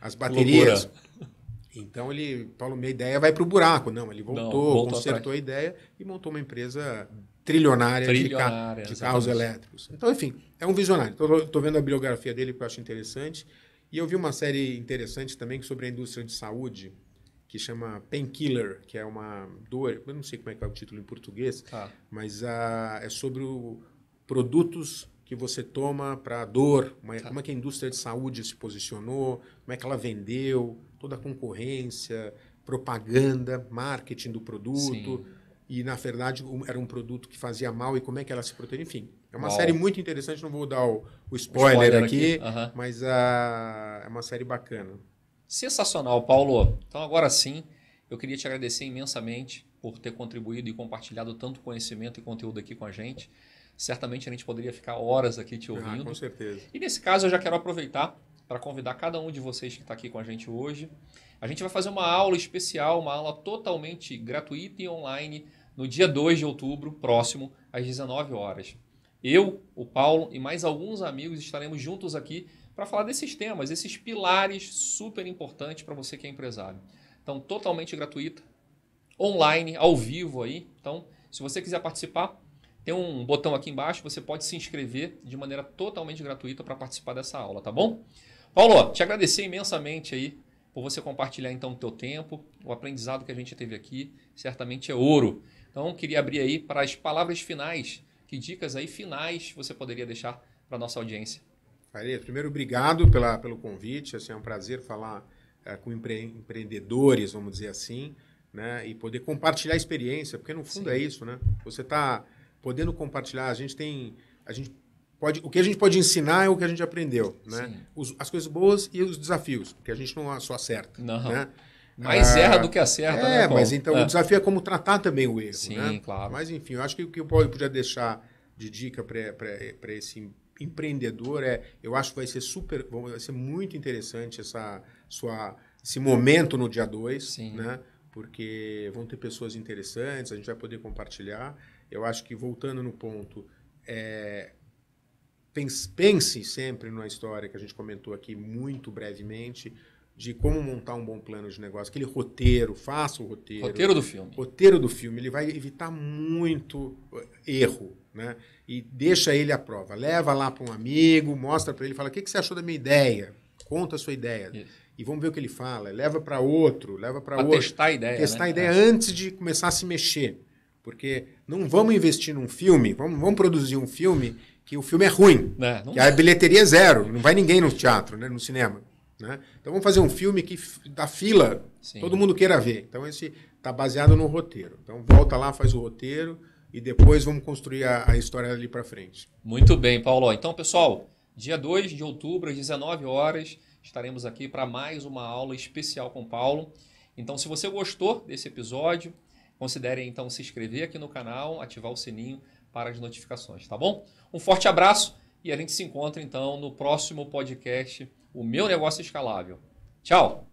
S2: As baterias. Loucura. Então ele falou, minha ideia vai para o buraco. Não, ele voltou, Não, voltou consertou atrás. a ideia e montou uma empresa trilionária, trilionária de, carros elétricos. Então, enfim, é um visionário. Estou vendo a biografia dele que eu acho interessante. E eu vi uma série interessante também sobre a indústria de saúde, que chama Painkiller, que é uma dor, eu não sei como é que é o título em português, tá. ah. mas é sobre o, produtos que você toma para dor, uma, ah. É, tá. como é que a indústria de saúde se posicionou, como é que ela vendeu, toda a concorrência, propaganda, marketing do produto. Sim. E, na verdade, era um produto que fazia mal e como é que ela se protege. Enfim, é uma Uau. série muito interessante. Não vou dar o, o, spoiler, spoiler, aqui, aqui. Uhum. mas a, ah, é uma série bacana.
S1: Sensacional, Paulo. Então, agora sim, eu queria te agradecer imensamente por ter contribuído e compartilhado tanto conhecimento e conteúdo aqui com a gente certamente a gente poderia ficar horas aqui te ouvindo. Ah, com certeza. E nesse caso eu já quero aproveitar para convidar cada um de vocês que está aqui com a gente hoje. A gente vai fazer uma aula especial, uma aula totalmente gratuita e online no dia 2 de outubro, próximo, às 19 horas. Eu, o Paulo e mais alguns amigos estaremos juntos aqui para falar desses temas, esses pilares super importantes para você que é empresário. Então, totalmente gratuita,
S2: online, ao
S1: vivo aí. Então, se você quiser participar, tem um botão aqui embaixo, você pode se inscrever de maneira totalmente gratuita para participar dessa aula, tá bom? Paulo, te agradecer imensamente aí por você compartilhar então o teu tempo, o aprendizado que a gente teve aqui, certamente é ouro. Então, queria abrir aí para as palavras finais. Que dicas aí finais você poderia deixar para a nossa audiência? Faria, primeiro, obrigado pela, pelo convite. Assim, é um prazer falar é, com empre,
S2: empreendedores, vamos dizer assim, né? e poder compartilhar experiência, porque no fundo Sim. é isso, né? Você está podendo compartilhar. A gente tem. A gente Pode, o que a gente pode ensinar é o que a gente aprendeu, né? Os, as coisas boas e os desafios, porque a gente não só acerta, não. né?
S1: Mais ah, erra do que acerta, é, né? É, mas então é. o desafio
S2: é como tratar também o erro, Sim, né? claro. Mas enfim, eu acho que o que eu podia deixar de dica para esse empreendedor é, eu acho que vai ser super, vai ser muito interessante essa sua esse momento no dia 2, né? Porque vão ter pessoas interessantes, a gente vai poder compartilhar. Eu acho que voltando no ponto, é, pense, pense sempre numa história que a gente comentou aqui muito brevemente de como montar um bom plano de negócio, aquele roteiro, faça o roteiro. Roteiro do filme. Roteiro do filme, ele vai evitar muito eh, erro, né? E deixa ele à prova. Leva lá para um amigo, mostra para ele, fala: "O que, que você achou da minha ideia? Conta a sua ideia". Isso e vamos ver o que ele fala. Leva para outro, leva para outro. Testar a ideia. Testar né? a ideia é. antes de começar a se mexer. Porque não vamos investir num filme, vamos, vamos produzir um filme que o filme é ruim, é, que a bilheteria é zero, não vai ninguém no teatro, né, no cinema. Né? Então vamos fazer um filme que da fila Sim. todo mundo queira ver. Então esse está baseado no roteiro. Então volta lá, faz o roteiro e depois vamos construir
S1: a, a história ali para frente. Muito bem, Paulo. Então pessoal, dia 2 de outubro às 19 horas estaremos aqui para mais uma aula especial com Paulo. Então se você gostou desse episódio, considere então se inscrever aqui no canal, ativar o sininho para as notificações, tá bom? Um forte abraço e a gente se encontra então no próximo podcast, o meu negócio é escalável. Tchau!